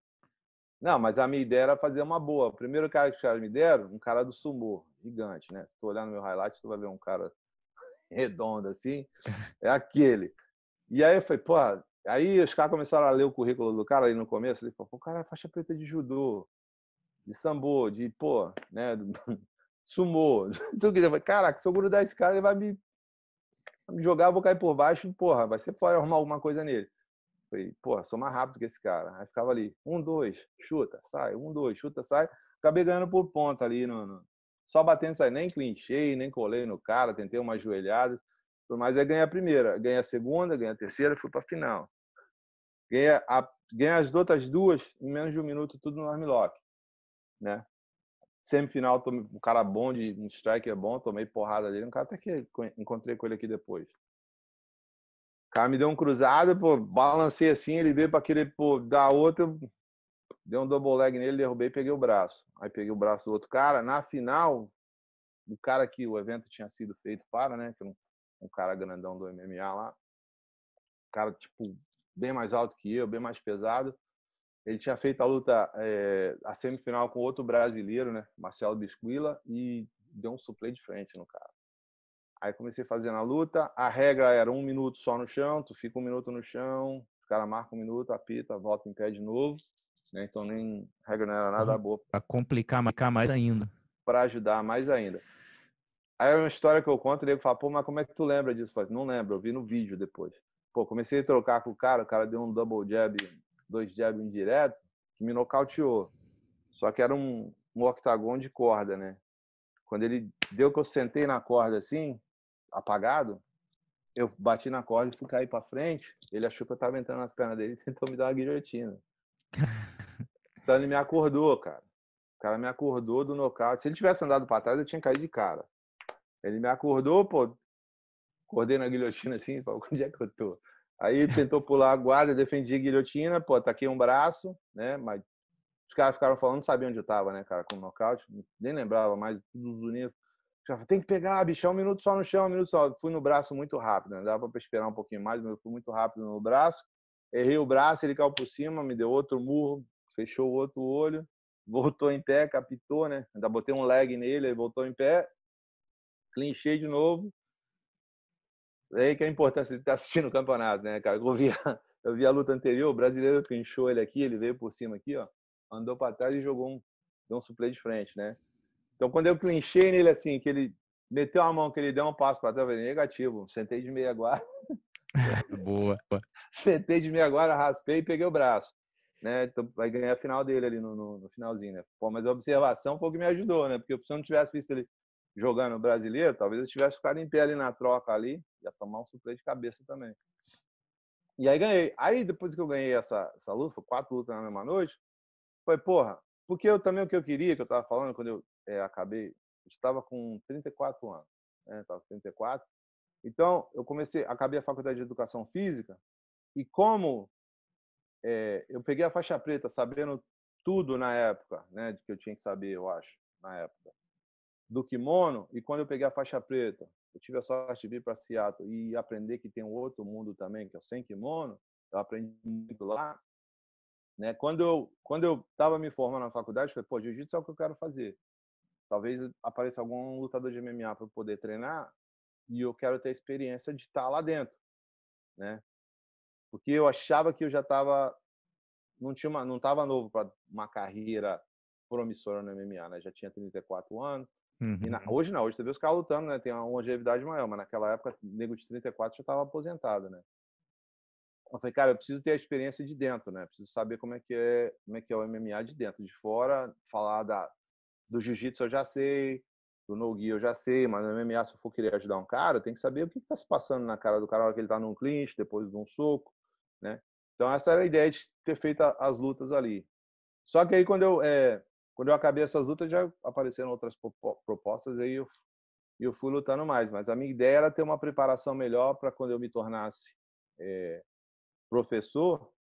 Não, mas a minha ideia era fazer uma boa. O primeiro cara que os caras me deram, um cara do Sumo, gigante, né? Se tu olhar no meu highlight, tu vai ver um cara redonda, assim, é aquele. E aí foi pô, aí os caras começaram a ler o currículo do cara ali no começo, ele falou, o cara é faixa preta é de judô, de sambo, de, pô, né, sumô, tudo que ele caraca, se eu grudar esse cara, ele vai me, me jogar, eu vou cair por baixo, porra, vai ser pode arrumar alguma coisa nele. falei, pô, sou mais rápido que esse cara. Aí ficava ali, um, dois, chuta, sai, um, dois, chuta, sai. Acabei ganhando por pontos ali no, no só batendo sai nem clinchei, nem colei no cara, tentei uma ajoelhada, mas é ganhar a primeira, ganhar a segunda, ganhar a terceira, fui para a final. ganha as outras duas em menos de um minuto, tudo no armlock, né? Semifinal, tomei, um cara bom, de um strike é bom, tomei porrada dele, um cara até que encontrei com ele aqui depois. O cara me deu um cruzado, pô, balancei assim, ele veio para querer pô, dar outro, dei um double leg nele, derrubei e peguei o braço. Aí peguei o braço do outro cara. Na final, o cara que o evento tinha sido feito para, né? Que um, um cara grandão do MMA lá. Um cara, tipo, bem mais alto que eu, bem mais pesado. Ele tinha feito a luta, é, a semifinal com outro brasileiro, né? Marcelo Bisquila, e deu um suplê de frente no cara. Aí comecei fazendo a luta. A regra era um minuto só no chão, tu fica um minuto no chão, o cara marca um minuto, apita, volta em pé de novo. Né? Então, nem regra não era nada boa. Para complicar mais ainda. Para ajudar mais ainda. Aí é uma história que eu conto, e ele fala, pô, mas como é que tu lembra disso? Falo, não lembro, eu vi no vídeo depois. Pô, comecei a trocar com o cara, o cara deu um double jab, dois jab indireto, que me nocauteou. Só que era um, um octagon de corda, né? Quando ele deu que eu sentei na corda assim, apagado, eu bati na corda e fui cair para frente. Ele achou que eu tava entrando nas pernas dele e tentou me dar uma guilhotina. Então ele me acordou, cara. O cara me acordou do nocaute. Se ele tivesse andado para trás, eu tinha caído de cara. Ele me acordou, pô. Acordei na guilhotina assim, pô, onde é que eu tô? Aí tentou pular a guarda, defendi a guilhotina, pô, taquei um braço, né? Mas os caras ficaram falando, não sabia onde eu tava, né, cara, com o nocaute, nem lembrava mais, Unidos. Já Tem que pegar, bichão, é um minuto só no chão, um minuto só. Fui no braço muito rápido, né? Dava pra esperar um pouquinho mais, mas eu fui muito rápido no braço. Errei o braço, ele caiu por cima, me deu outro murro, fechou o outro olho, voltou em pé, captou, né? Ainda botei um lag nele, aí voltou em pé, clinchei de novo. É aí que é a importância de estar assistindo o campeonato, né, cara? Eu vi, a, eu vi a luta anterior, o brasileiro clinchou ele aqui, ele veio por cima aqui, ó, andou para trás e jogou um, deu um suplê de frente, né? Então, quando eu clinchei nele assim, que ele meteu a mão, que ele deu um passo para trás, eu falei, negativo, sentei de meia guarda. Boa. Sentei de meia guarda, raspei e peguei o braço né? Então, vai ganhar a final dele ali no, no, no, finalzinho, né? Pô, mas a observação foi o que me ajudou, né? Porque se eu não tivesse visto ele jogando brasileiro, talvez eu tivesse ficado em pé ali na troca ali, ia tomar um suplê de cabeça também. E aí ganhei. Aí depois que eu ganhei essa, essa luta, foi quatro lutas na mesma noite, foi, porra, porque eu também o que eu queria, que eu tava falando quando eu é, acabei, estava com 34 anos, né? tava com 34. Então, eu comecei, acabei a faculdade de educação física, e como é, eu peguei a faixa preta sabendo tudo na época, né, de que eu tinha que saber, eu acho, na época, do kimono. E quando eu peguei a faixa preta, eu tive a sorte de vir para Seattle e aprender que tem um outro mundo também, que é o sem kimono. Eu aprendi muito lá. Né? Quando eu quando eu estava me formando na faculdade, eu falei, pô, jiu-jitsu é o que eu quero fazer. Talvez apareça algum lutador de MMA para poder treinar e eu quero ter a experiência de estar tá lá dentro, né? porque eu achava que eu já estava não tinha uma, não estava novo para uma carreira promissora no MMA, né? Já tinha 34 anos. Uhum. E na, uhum. hoje não, hoje você vê os caras lutando, né? Tem uma longevidade maior, mas naquela época, nego de 34 já estava aposentado, né? Eu falei, cara, eu preciso ter a experiência de dentro, né? Preciso saber como é que é, como é que é o MMA de dentro, de fora, falar da do jiu-jitsu eu já sei, do no-gi eu já sei, mas no MMA se eu for querer ajudar um cara, eu tenho que saber o que está se passando na cara do cara na que ele está num clinch, depois de um soco, né? Então, essa era a ideia de ter feito as lutas ali. Só que aí, quando eu, é, quando eu acabei essas lutas, já apareceram outras propostas, aí eu, eu fui lutando mais. Mas a minha ideia era ter uma preparação melhor para quando eu me tornasse é, professor,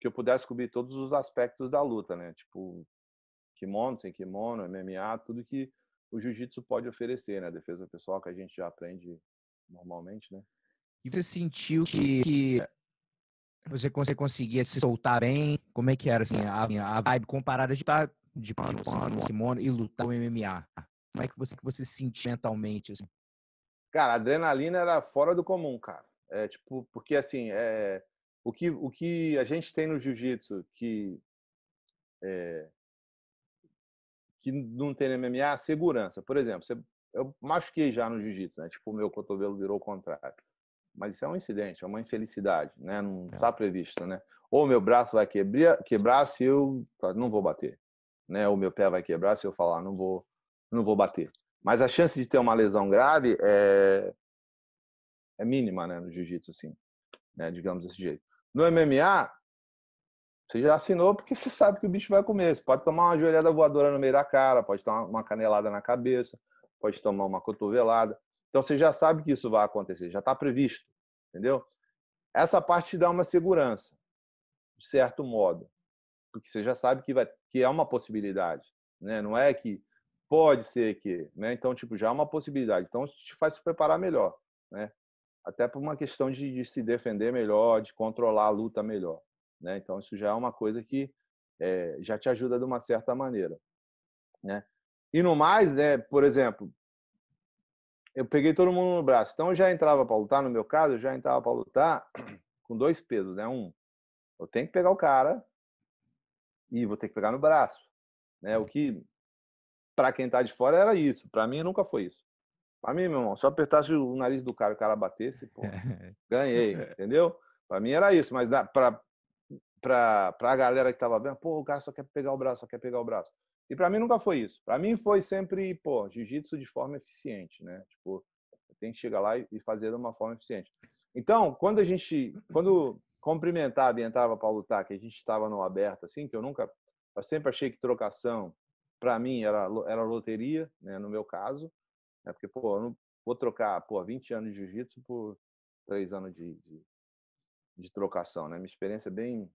que eu pudesse cobrir todos os aspectos da luta, né? Tipo, kimono, sem kimono, MMA, tudo que o jiu-jitsu pode oferecer, né? Defesa pessoal que a gente já aprende normalmente, né? E você sentiu que, que você conseguia se soltar bem? Como é que era assim, a, a vibe comparada de estar de pano, pano, assim, Simone e lutar o MMA? Como é que você, que você se sentia mentalmente? Assim? Cara, a adrenalina era fora do comum, cara. É, tipo, porque assim, é, o, que, o que a gente tem no jiu-jitsu que, é, que não tem MMA, é segurança. Por exemplo, você, eu machuquei já no jiu-jitsu, né? Tipo, o meu cotovelo virou o contrário mas isso é um incidente, é uma infelicidade, né? Não está é. Tá previsto, né? Ou meu braço vai quebrar, quebrar se eu não vou bater, né? Ou meu pé vai quebrar se eu falar não vou, não vou bater. Mas a chance de ter uma lesão grave é é mínima, né? No jiu-jitsu assim, né? Digamos desse jeito. No MMA você já assinou porque você sabe que o bicho vai comer. Você pode tomar uma joelhada voadora no meio da cara, pode tomar uma canelada na cabeça, pode tomar uma cotovelada. Então você já sabe que isso vai acontecer, já está previsto. Entendeu? Essa parte te dá uma segurança, de certo modo, porque você já sabe que, vai, que é uma possibilidade, né? Não é que pode ser que, né? Então, tipo, já é uma possibilidade. Então, isso te faz se preparar melhor, né? Até por uma questão de, de se defender melhor, de controlar a luta melhor, né? Então, isso já é uma coisa que é, já te ajuda de uma certa maneira, né? E no mais, né, por exemplo, eu peguei todo mundo no braço. Então eu já entrava para lutar, no meu caso, eu já entrava para lutar com dois pesos, né? Um, eu tenho que pegar o cara e vou ter que pegar no braço, né? O que para quem tá de fora era isso, para mim nunca foi isso. Para mim, meu irmão, só apertasse o nariz do cara, o cara batesse, pô, ganhei, é. entendeu? Para mim era isso, mas para para a galera que tava vendo, pô, o cara só quer pegar o braço, só quer pegar o braço. E para mim nunca foi isso. Para mim foi sempre, pô, jiu-jitsu de forma eficiente, né? Tipo, tem que chegar lá e fazer de uma forma eficiente. Então, quando a gente, quando e entrava para lutar, que a gente estava no aberto assim, que eu nunca, eu sempre achei que trocação para mim era era loteria, né, no meu caso, né? Porque pô, eu não vou trocar, pô, 20 anos de jiu-jitsu por 3 anos de, de, de trocação, né? Minha experiência é bem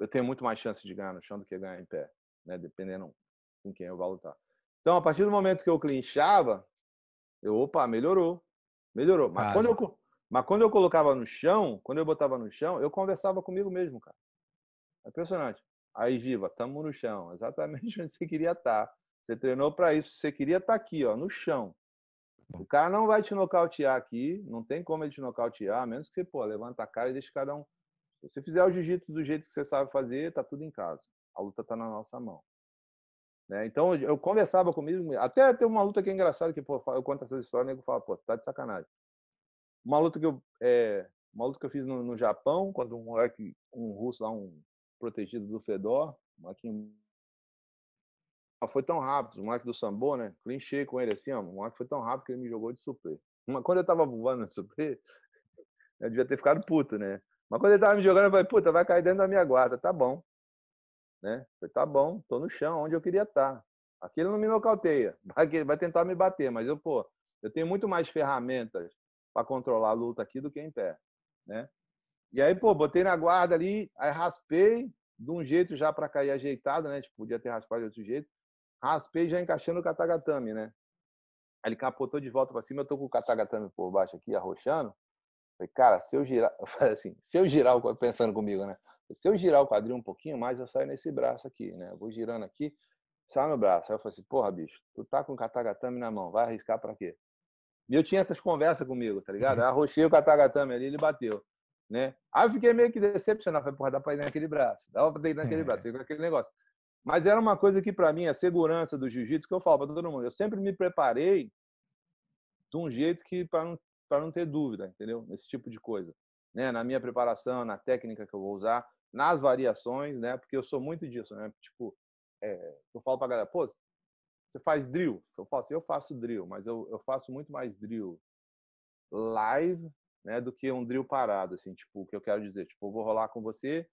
eu tenho muito mais chance de ganhar no chão do que ganhar em pé né? Dependendo com quem eu vou lutar. Então, a partir do momento que eu clinchava, eu, opa, melhorou. Melhorou. Mas quando, eu, mas quando eu colocava no chão, quando eu botava no chão, eu conversava comigo mesmo, cara. É impressionante. Aí, Viva, tamo no chão. Exatamente onde você queria estar. Tá. Você treinou para isso. Você queria estar tá aqui, ó, no chão. Tá o cara não vai te nocautear aqui. Não tem como ele te nocautear, a menos que você, pô, levanta a cara e deixe cada um. Se você fizer o jiu-jitsu do jeito que você sabe fazer, tá tudo em casa. A luta está na nossa mão. Né? Então, eu conversava comigo, até tem uma luta que é engraçada, que pô, eu conto essas histórias e o nego fala, pô, tá de sacanagem. Uma luta que eu, é, uma luta que eu fiz no, no Japão, quando um moleque, um russo lá, um protegido do Fedor, aqui ah, foi tão rápido, o moleque do Sambô, né? Clinchei com ele assim, ó. O moleque foi tão rápido que ele me jogou de suplê. Mas quando eu tava voando de suplê, eu devia ter ficado puto, né? Mas quando ele tava me jogando, eu falei, puta, vai cair dentro da minha guarda, tá bom. Né? Falei, tá bom, tô no chão, onde eu queria estar. Tá. Aquilo não me nocauteia, vai tentar me bater, mas eu, pô, eu tenho muito mais ferramentas para controlar a luta aqui do que em pé, né? E aí, pô, botei na guarda ali, aí raspei de um jeito já para cair ajeitado, né? Tipo, podia ter raspado de outro jeito. Raspei já encaixando o katagatame, né? Aí ele capotou de volta para cima, eu tô com o katagatame por baixo aqui, arrochando. Falei, cara, se eu girar, eu falei assim, se eu girar, pensando comigo, né? Se eu girar o quadril um pouquinho mais, eu saio nesse braço aqui, né? Eu vou girando aqui, sai no braço. Aí eu falei assim, porra, bicho, tu tá com o katagatame na mão, vai arriscar para quê? E eu tinha essas conversas comigo, tá ligado? Eu arrochei o katagatame ali, ele bateu, né? Aí eu fiquei meio que decepcionado, falei, porra, dá pra ir naquele braço, dá pra ir naquele é. braço, com aquele negócio. Mas era uma coisa que, para mim, a segurança do jiu-jitsu, que eu falo para todo mundo, eu sempre me preparei de um jeito que para não, pra não ter dúvida, entendeu? Nesse tipo de coisa né, na minha preparação, na técnica que eu vou usar, nas variações, né? Porque eu sou muito disso, né? Tipo, é, eu falo pra galera, pô, você faz drill? Eu falo assim, eu faço drill, mas eu, eu faço muito mais drill live, né, do que um drill parado, assim, tipo, o que eu quero dizer, tipo, eu vou rolar com você,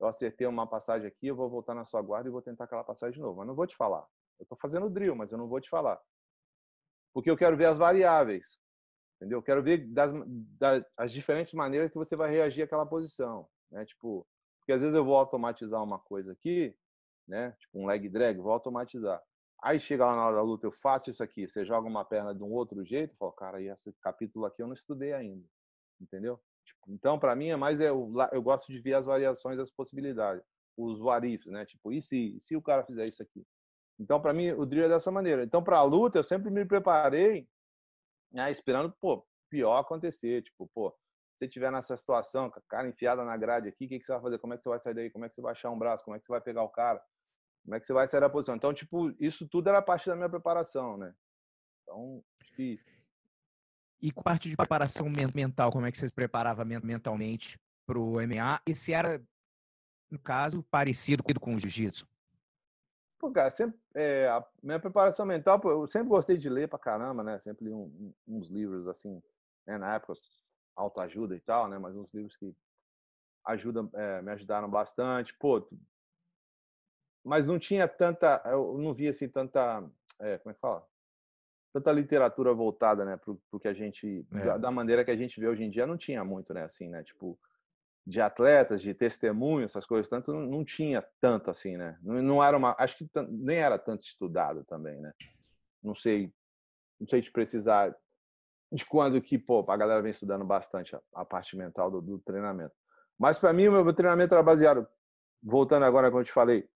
eu acertei uma passagem aqui, eu vou voltar na sua guarda e vou tentar aquela passagem de novo, mas não vou te falar. Eu tô fazendo drill, mas eu não vou te falar. Porque eu quero ver as variáveis. Entendeu? Quero ver das, das as diferentes maneiras que você vai reagir àquela posição, né? Tipo, porque às vezes eu vou automatizar uma coisa aqui, né? Tipo um leg drag, vou automatizar. Aí chega lá na hora da luta, eu faço isso aqui, você joga uma perna de um outro jeito, fala, cara, e esse capítulo aqui eu não estudei ainda, entendeu? Tipo, então, para mim, é mais eu, é eu gosto de ver as variações, as possibilidades, os varifs, né? Tipo, e se, se o cara fizer isso aqui? Então, para mim, o drill é dessa maneira. Então, para a luta, eu sempre me preparei né, esperando, pô, pior acontecer. Tipo, pô, você estiver nessa situação, cara enfiada na grade aqui, o que, que você vai fazer? Como é que você vai sair daí? Como é que você vai achar um braço? Como é que você vai pegar o cara? Como é que você vai sair da posição? Então, tipo, isso tudo era parte da minha preparação, né? Então, e... e parte de preparação mental, como é que você se preparava mentalmente para o MMA? Esse era, no caso, parecido com o jiu-jitsu? pô, cara, sempre, é, a minha preparação mental, pô, eu sempre gostei de ler pra caramba, né? Sempre li um, uns livros, assim, né? na época, autoajuda e tal, né? Mas uns livros que ajudam, é, me ajudaram bastante, pô. Mas não tinha tanta, eu não via, assim, tanta, é, como é que fala? Tanta literatura voltada, né, pro, pro que a gente, é. da maneira que a gente vê hoje em dia, não tinha muito, né, assim, né? Tipo, de atletas, de testemunhos, essas coisas, tanto não, tinha tanto assim, né? Não, não, era uma, acho que nem era tanto estudado também, né? Não sei, não sei te precisar de quando que pô, a galera vem estudando bastante a, a parte mental do, do treinamento. Mas para mim o meu treinamento era baseado, voltando agora como eu te falei,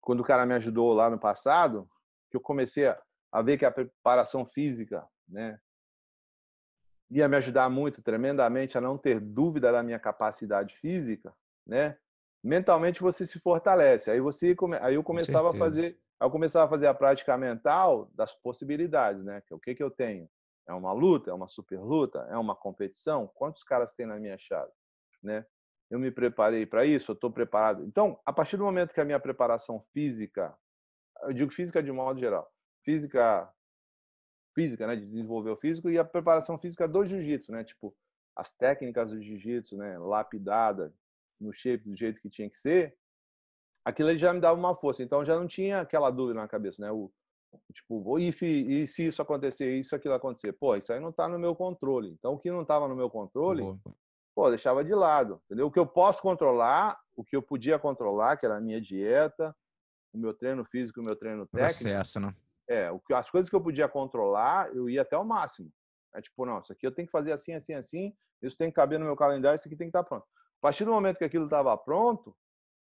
quando o cara me ajudou lá no passado, que eu comecei a, a ver que a preparação física, né, ia me ajudar muito, tremendamente, a não ter dúvida da minha capacidade física, né? Mentalmente você se fortalece. Aí você aí eu começava a fazer, eu começava a fazer a prática mental das possibilidades, né? É o que que eu tenho? É uma luta, é uma super luta, é uma competição. Quantos caras tem na minha chave, né? Eu me preparei para isso, eu estou preparado. Então, a partir do momento que a minha preparação física, eu digo física de modo geral, física física, né, de desenvolver o físico e a preparação física do jiu-jitsu, né, tipo as técnicas do jiu-jitsu, né, lapidada no shape do jeito que tinha que ser, aquilo já me dava uma força, então já não tinha aquela dúvida na cabeça, né, o tipo, e, e se isso acontecer, isso aquilo acontecer, pô, isso aí não tá no meu controle. Então o que não tava no meu controle, Boa. pô, deixava de lado, entendeu? O que eu posso controlar, o que eu podia controlar, que era a minha dieta, o meu treino físico, o meu treino técnico. Processo, né? É, as coisas que eu podia controlar, eu ia até o máximo. É tipo, não, isso aqui eu tenho que fazer assim, assim, assim, isso tem que caber no meu calendário, isso aqui tem que estar tá pronto. A partir do momento que aquilo estava pronto,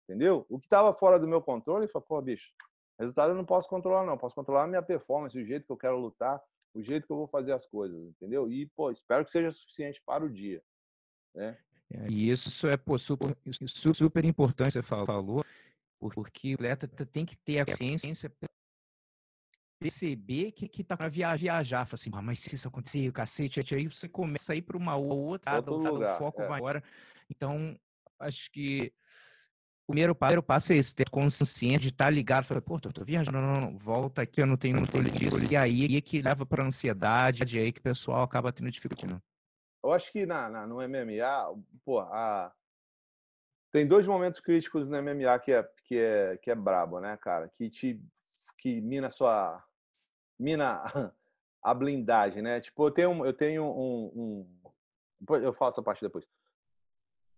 entendeu? O que estava fora do meu controle, eu falei, pô, bicho, resultado eu não posso controlar, não. Posso controlar a minha performance, o jeito que eu quero lutar, o jeito que eu vou fazer as coisas, entendeu? E, pô, espero que seja suficiente para o dia, né? É, e isso é pô, super, super importante, você falou, porque o atleta tem que ter a ciência perceber que, que tá para viajar, viajar. Fala assim, ah, mas se isso acontecer, o cacete, aí você começa a ir para uma outra, tá um foco é. agora. Então, acho que o primeiro passo é esse, ter consciência de estar tá ligado, falar, pô, eu tô viajando, não, não, volta aqui, eu não tenho controle disso. E aí é que leva para ansiedade, aí que o pessoal acaba tendo dificuldade. Né? Eu acho que na, na no MMA, pô, a... tem dois momentos críticos no MMA que é, que é, que é brabo, né, cara? Que te que mina sua mina a blindagem, né? Tipo, eu tenho, eu tenho um, um eu faço essa parte depois.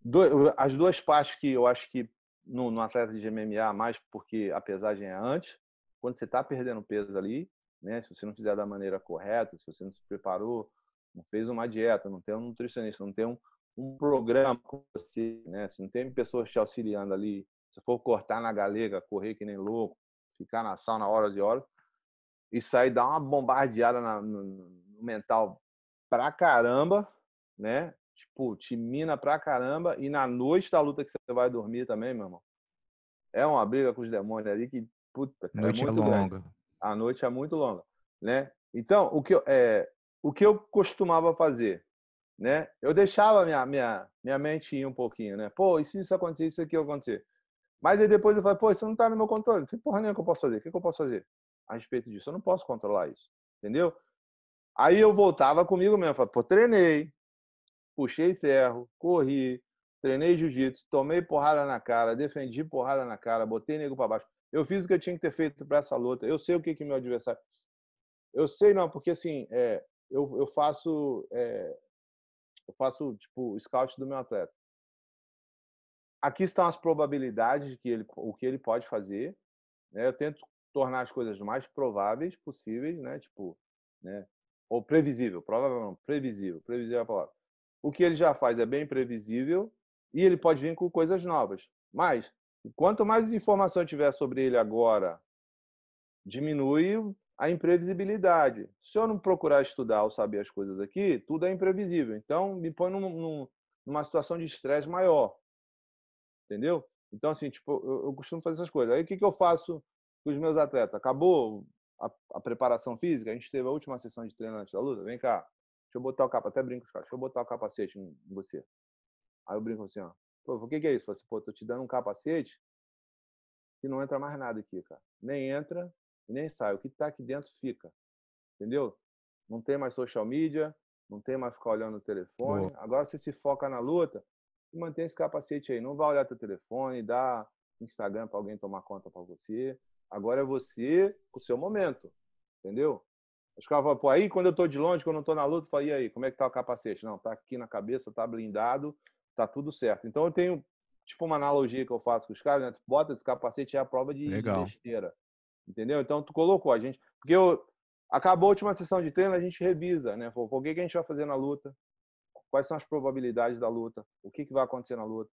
Do, as duas partes que eu acho que no, no atleta de MMA mais porque a pesagem é antes, quando você está perdendo peso ali, né? Se você não fizer da maneira correta, se você não se preparou, não fez uma dieta, não tem um nutricionista, não tem um, um programa com você, né? Se não tem pessoas te auxiliando ali, se for cortar na galega, correr que nem louco, ficar na sauna horas e horas, isso aí dá uma bombardeada na, no, mental pra caramba, né? Tipo, te mina pra caramba. E na noite da luta que você vai dormir também, meu irmão. É uma briga com os demônios ali que, puta, cara, é noite é, muito é longa. Grande. A noite é muito longa, né? Então, o que eu, é, o que eu costumava fazer, né? Eu deixava minha, minha, minha mente ir um pouquinho, né? Pô, e se isso acontecer, isso aqui acontecer? Mas aí depois eu falei, pô, isso não tá no meu controle. Não tem porra nenhuma que eu posso fazer. O que, que eu posso fazer? a respeito disso. Eu não posso controlar isso. Entendeu? Aí eu voltava comigo mesmo, falava, pô, treinei, puxei ferro, corri, treinei jiu-jitsu, tomei porrada na cara, defendi porrada na cara, botei nego para baixo. Eu fiz o que eu tinha que ter feito para essa luta. Eu sei o que que meu adversário. Eu sei não, porque assim, é, eu, eu faço é, eu faço tipo o scout do meu atleta. Aqui estão as probabilidades de que ele o que ele pode fazer. Né? Eu tento tornar as coisas mais prováveis possíveis, né? Tipo, né? Ou previsível, provável não, previsível, previsível é a palavra. O que ele já faz é bem previsível e ele pode vir com coisas novas. Mas quanto mais informação tiver sobre ele agora, diminui a imprevisibilidade. Se eu não procurar estudar ou saber as coisas aqui, tudo é imprevisível. Então me põe num, num, numa situação de estresse maior, entendeu? Então assim, tipo, eu, eu costumo fazer essas coisas. Aí o que, que eu faço? com os meus atletas. Acabou a, a, preparação física, a gente teve a última sessão de treino antes da luta. Vem cá, deixa eu botar o capacete, até brinco, cara, deixa eu botar o capacete em você. Aí eu brinco assim, ó. Pô, o que, que é isso? Eu assim, pô, tô te dando um capacete que não entra mais nada aqui, cara. Nem entra e nem sai. O que tá aqui dentro fica. Entendeu? Não tem mais social media, não tem mais ficar olhando o telefone. Boa. Agora você se foca na luta e mantém esse capacete aí. Não vai olhar teu telefone, dá Instagram para alguém tomar conta para você. Agora é você com o seu momento. Entendeu? Os caras falam, pô, aí quando eu tô de longe, quando eu tô na luta, eu falo, e aí, como é que tá o capacete? Não, tá aqui na cabeça, tá blindado, tá tudo certo. Então eu tenho, tipo, uma analogia que eu faço com os caras, né? Tu bota esse capacete, é a prova de Legal. besteira. Entendeu? Então tu colocou a gente. Porque eu, acabou a última sessão de treino, a gente revisa, né? Pô, o que, que a gente vai fazer na luta? Quais são as probabilidades da luta? O que, que vai acontecer na luta?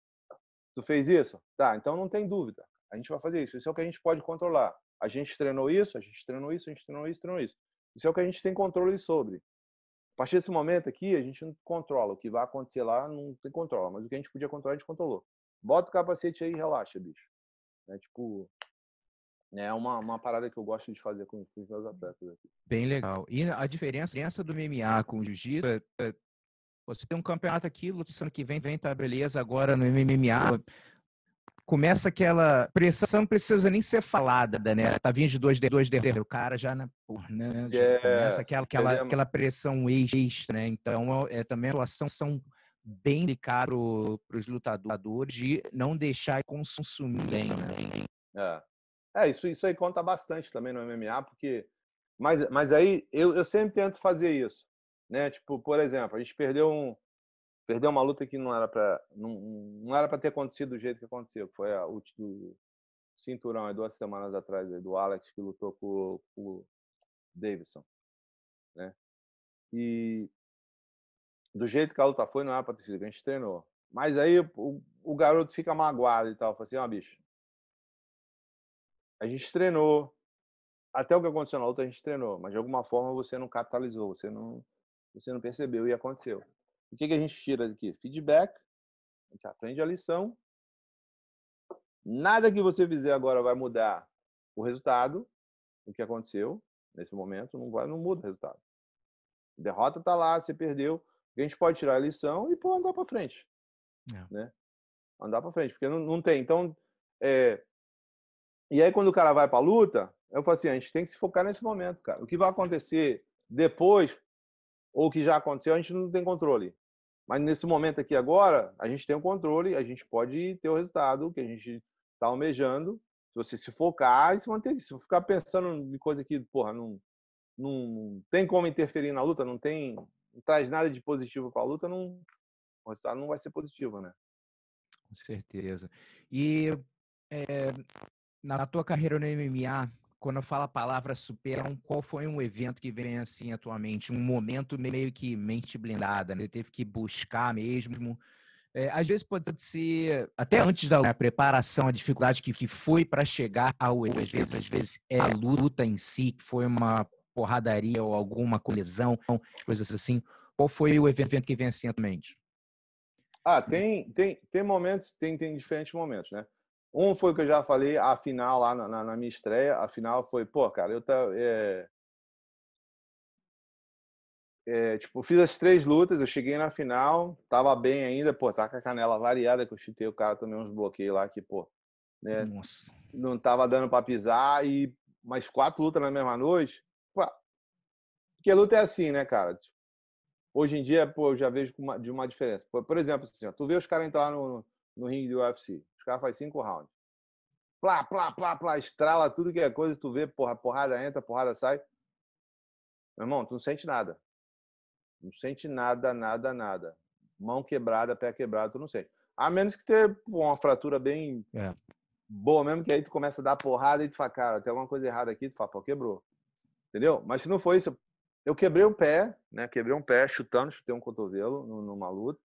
Tu fez isso? Tá, então não tem dúvida. A gente vai fazer isso. Isso é o que a gente pode controlar. A gente treinou isso, a gente treinou isso, a gente treinou isso, treinou isso. Isso é o que a gente tem controle sobre. A partir desse momento aqui, a gente não controla. O que vai acontecer lá, não tem controle. Mas o que a gente podia controlar, a gente controlou. Bota o capacete aí e relaxa, bicho. É tipo, né, é uma, uma parada que eu gosto de fazer com, os meus uhum. atletas aqui. Bem legal. E a diferença essa do MMA com o jiu-jitsu é, é, você tem um campeonato aqui, luta ano que vem, vem, tá beleza, agora no MMA, começa aquela pressão, não precisa nem ser falada, né? Tá vindo de dois de dois de, o cara já na né? porra, né? já é, começa aquela aquela, aquela pressão extra, né? Então é, é também a ação são bem caro para os lutadores de não deixar consumir bem. Né? É. é, isso isso aí conta bastante também no MMA, porque mas mas aí eu, eu sempre tento fazer isso, né? Tipo, por exemplo, a gente perdeu um Perdeu uma luta que não era para não, não era para ter acontecido do jeito que aconteceu. Foi a última do cinturão, duas semanas atrás, do Alex, que lutou com, com o Davidson. Né? E do jeito que a luta foi, não era para ter sido, a gente treinou. Mas aí o, o garoto fica magoado e tal. Fala assim, ó, oh, bicho, a gente treinou. Até o que aconteceu na luta, a gente treinou. Mas de alguma forma você não capitalizou, você não, você não percebeu e aconteceu. O que, que a gente tira daqui? Feedback, a gente aprende a lição. Nada que você fizer agora vai mudar o resultado, o que aconteceu nesse momento, não, vai, não muda o resultado. A derrota está lá, você perdeu. A gente pode tirar a lição e pô, andar para frente. É. Né? Andar para frente, porque não, não tem. Então, é... e aí quando o cara vai para a luta, eu falo assim, a gente tem que se focar nesse momento, cara. O que vai acontecer depois, ou o que já aconteceu, a gente não tem controle. Mas nesse momento aqui agora, a gente tem o controle, a gente pode ter o resultado que a gente está almejando. Se você se focar e se manter, se ficar pensando em coisa que, porra, não, não tem como interferir na luta, não tem, não traz nada de positivo para a luta, não, o resultado não vai ser positivo, né? Com certeza. E é, na tua carreira no MMA, quando eu falo a palavra superam, qual foi um evento que vem assim atualmente? Um momento meio que mente blindada, né? Teve que buscar mesmo. É, às vezes pode ser até antes da né, preparação, a dificuldade que, que foi para chegar ao evento. Às vezes, às vezes é a luta em si, que foi uma porradaria ou alguma colisão, coisas assim. Qual foi o evento que vem assim atualmente? Ah, tem, tem, tem momentos, tem, tem diferentes momentos, né? Um foi o que eu já falei, a final lá na, na, na minha estreia, a final foi, pô, cara, eu tá, é... É, tipo, fiz as três lutas, eu cheguei na final, tava bem ainda, pô, tá com a canela variada, que eu chutei o cara também uns bloqueios lá que, pô, né? Nossa. Não tava dando para pisar e mais quatro lutas na mesma noite. Pô, porque a luta é assim, né, cara? Tipo, hoje em dia, pô, eu já vejo de uma diferença. Por, por exemplo, assim, ó, tu vê os caras entrar no, no, no ringue do UFC caras fazem cinco rounds. Plá, plá, plá, plá, estrala tudo que é coisa, tu vê, porra, porrada entra, porrada sai. Meu irmão, tu não sente nada. Não sente nada, nada, nada. Mão quebrada, pé quebrado, tu não sente. A menos que ter uma fratura bem é. boa mesmo, que aí tu começa a dar porrada e tu fala, cara, tem alguma coisa errada aqui, tu fala, pô, quebrou. Entendeu? Mas se não foi isso, eu quebrei o pé, né? Quebrei um pé chutando, chutei um cotovelo numa luta.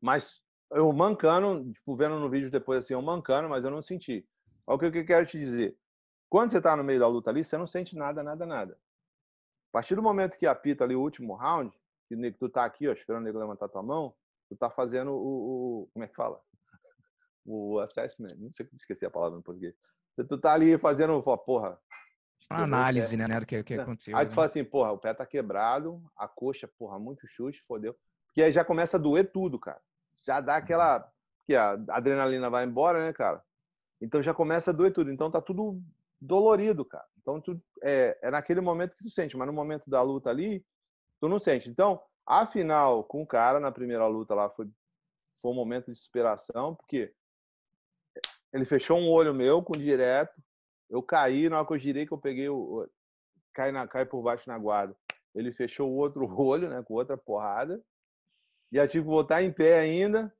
Mas eu mancando, tipo, vendo no vídeo depois assim, eu mancando, mas eu não senti. Olha o que eu quero te dizer. Quando você está no meio da luta ali, você não sente nada, nada, nada. A partir do momento que apita ali o último round, que tu tá aqui, ó, esperando o nego levantar tua mão, tu tá fazendo o, o, como é que fala? O assessment, não sei como esqueci a palavra no português. Tu tá ali fazendo, ó, porra. Uma análise, né, do que, que é. aconteceu. Aí tu né? fala assim, porra, o pé tá quebrado, a coxa, porra, muito chute, fodeu. Porque aí já começa a doer tudo, cara já dá aquela. que a adrenalina vai embora, né, cara? Então já começa a doer tudo. Então tá tudo dolorido, cara. Então tu, é, é naquele momento que tu sente, mas no momento da luta ali, tu não sente. Então, afinal com o cara na primeira luta lá foi, foi um momento de superação, porque ele fechou um olho meu com direto. Eu caí, na hora que eu girei, que eu peguei o. Cai, na, cai por baixo na guarda. Ele fechou o outro olho, né? Com outra porrada. Já tive que botar em pé ainda.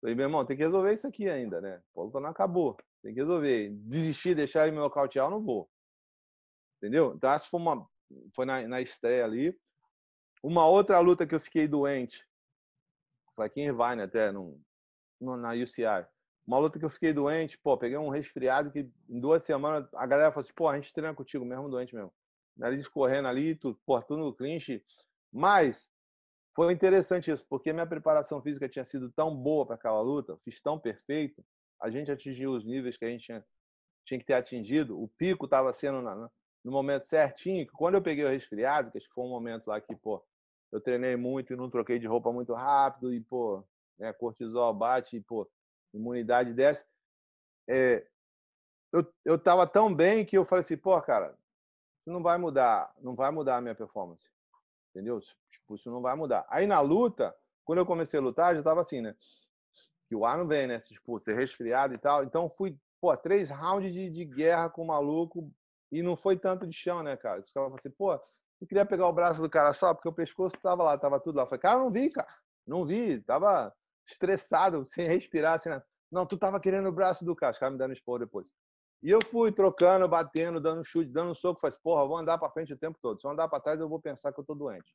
Falei, meu irmão, tem que resolver isso aqui ainda, né? O luta não acabou. Tem que resolver. Desistir, deixar ele me nocautear, não vou. Entendeu? Então, essa foi, uma, foi na, na estreia ali. Uma outra luta que eu fiquei doente, foi aqui em Irvine até, no, no, na UCI. Uma luta que eu fiquei doente, pô, peguei um resfriado que em duas semanas a galera falou assim, pô, a gente treina contigo mesmo doente mesmo. Nariz correndo ali, tudo pô, tu no clinch. Mas foi interessante isso, porque minha preparação física tinha sido tão boa para aquela luta, fiz tão perfeito, a gente atingiu os níveis que a gente tinha, tinha que ter atingido, o pico estava sendo na, no momento certinho, que quando eu peguei o resfriado, que acho que foi um momento lá que, pô, eu treinei muito e não troquei de roupa muito rápido, e, pô, né, cortisol bate, e, pô, imunidade desce. É, eu, eu tava tão bem que eu falei assim, pô, cara, isso não vai mudar, não vai mudar a minha performance. Entendeu? Tipo, isso não vai mudar. Aí na luta, quando eu comecei a lutar, já tava assim, né? Que o ar não vem, né? Tipo, ser resfriado e tal. Então fui, pô, três rounds de, de guerra com o maluco e não foi tanto de chão, né, cara? Os caras falaram assim, pô, eu queria pegar o braço do cara só, porque o pescoço tava lá, tava tudo lá. Eu falei, cara, não vi, cara. Não vi, tava estressado, sem respirar, assim né? Não, tu tava querendo o braço do cara. Os caras me dando expor depois. E eu fui trocando, batendo, dando chute, dando soco. Faz, assim, porra, vou andar para frente o tempo todo. Se eu andar para trás, eu vou pensar que eu tô doente.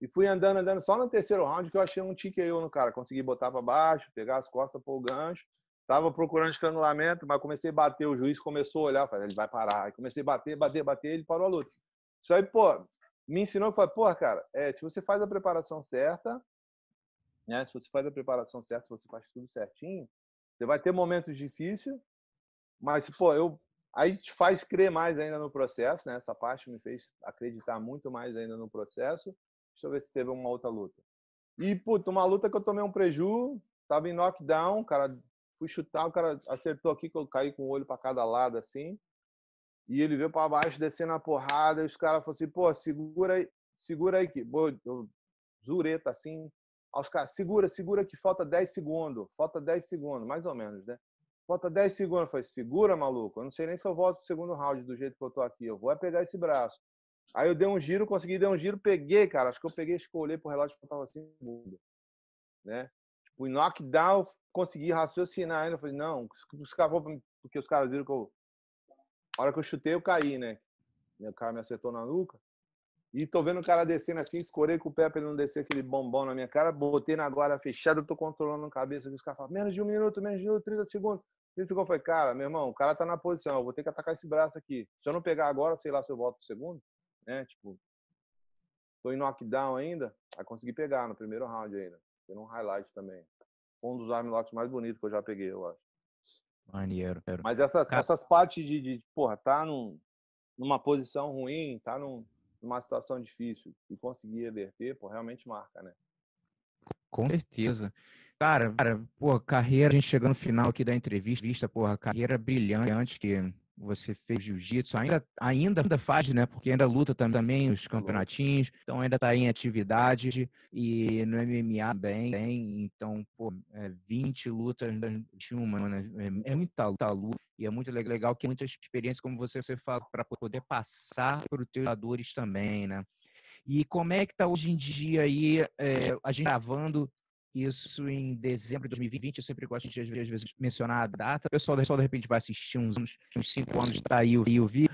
E fui andando, andando. Só no terceiro round que eu achei um eu no cara. Consegui botar para baixo, pegar as costas, pôr o gancho. Tava procurando estrangulamento, mas comecei a bater. O juiz começou a olhar. Falei, ele vai parar. Aí comecei a bater, bater, bater. Ele parou a luta. Isso aí, pô, me ensinou. Falei, porra, cara, é, se você faz a preparação certa, né? Se você faz a preparação certa, se você faz tudo certinho, você vai ter momentos difíceis mas, pô, eu. Aí te faz crer mais ainda no processo, né? Essa parte me fez acreditar muito mais ainda no processo. Deixa eu ver se teve uma outra luta. E, puta, uma luta que eu tomei um preju, tava em knockdown, cara, fui chutar, o cara acertou aqui que eu caí com o olho para cada lado, assim. E ele veio para baixo, descendo a porrada, e os caras falaram assim, pô, segura aí, segura aí que. Pô, eu, zureta assim. Aos caras, segura, segura que falta 10 segundos, falta 10 segundos, mais ou menos, né? Falta 10 segundos. Eu falei, segura, maluco. Eu não sei nem se eu volto pro segundo round do jeito que eu tô aqui. Eu vou é pegar esse braço. Aí eu dei um giro, consegui dar um giro, peguei, cara. Acho que eu peguei, escolhi pro relógio que eu tava sem bunda. Né? Tipo, em knockdown, consegui raciocinar ainda. Eu falei, não, os caras vão. Porque os caras viram que eu. A hora que eu chutei, eu caí, né? O cara me acertou na nuca. E tô vendo o cara descendo assim, escorei com o pé pra ele não descer aquele bombom na minha cara, botei na guarda fechada, tô controlando a cabeça. Os caras falam, menos de um minuto, menos de um minuto, 30 segundos. 30 segundos. Eu falei, cara, meu irmão, o cara tá na posição, eu vou ter que atacar esse braço aqui. Se eu não pegar agora, sei lá se eu volto pro segundo, né? Tipo, tô em knockdown ainda, aí consegui pegar no primeiro round ainda. Tendo um highlight também. Um dos armlocks mais bonitos que eu já peguei, eu acho. Maneiro. Mas essas, essas partes de, de, porra, tá num, numa posição ruim, tá num numa situação difícil e conseguir reverter, pô, realmente marca, né? Com certeza. Cara, cara, pô, carreira, a gente chegando no final aqui da entrevista, porra, carreira brilhante que você fez jiu-jitsu, ainda, ainda faz, né? Porque ainda luta também os campeonatinhos, então ainda está em atividade e no MMA bem, então, pô, é 20 lutas de uma, né? É, tal é muita luta e é muito legal que é muita experiência, como você, você fala, para poder passar para os treinadores também, né? E como é que está hoje em dia aí, é, a gente gravando isso em dezembro de 2020. Eu sempre gosto de, às vezes, mencionar a data. O pessoal, pessoal de repente, vai assistir uns, uns, cinco anos, tá aí o Rio Vi.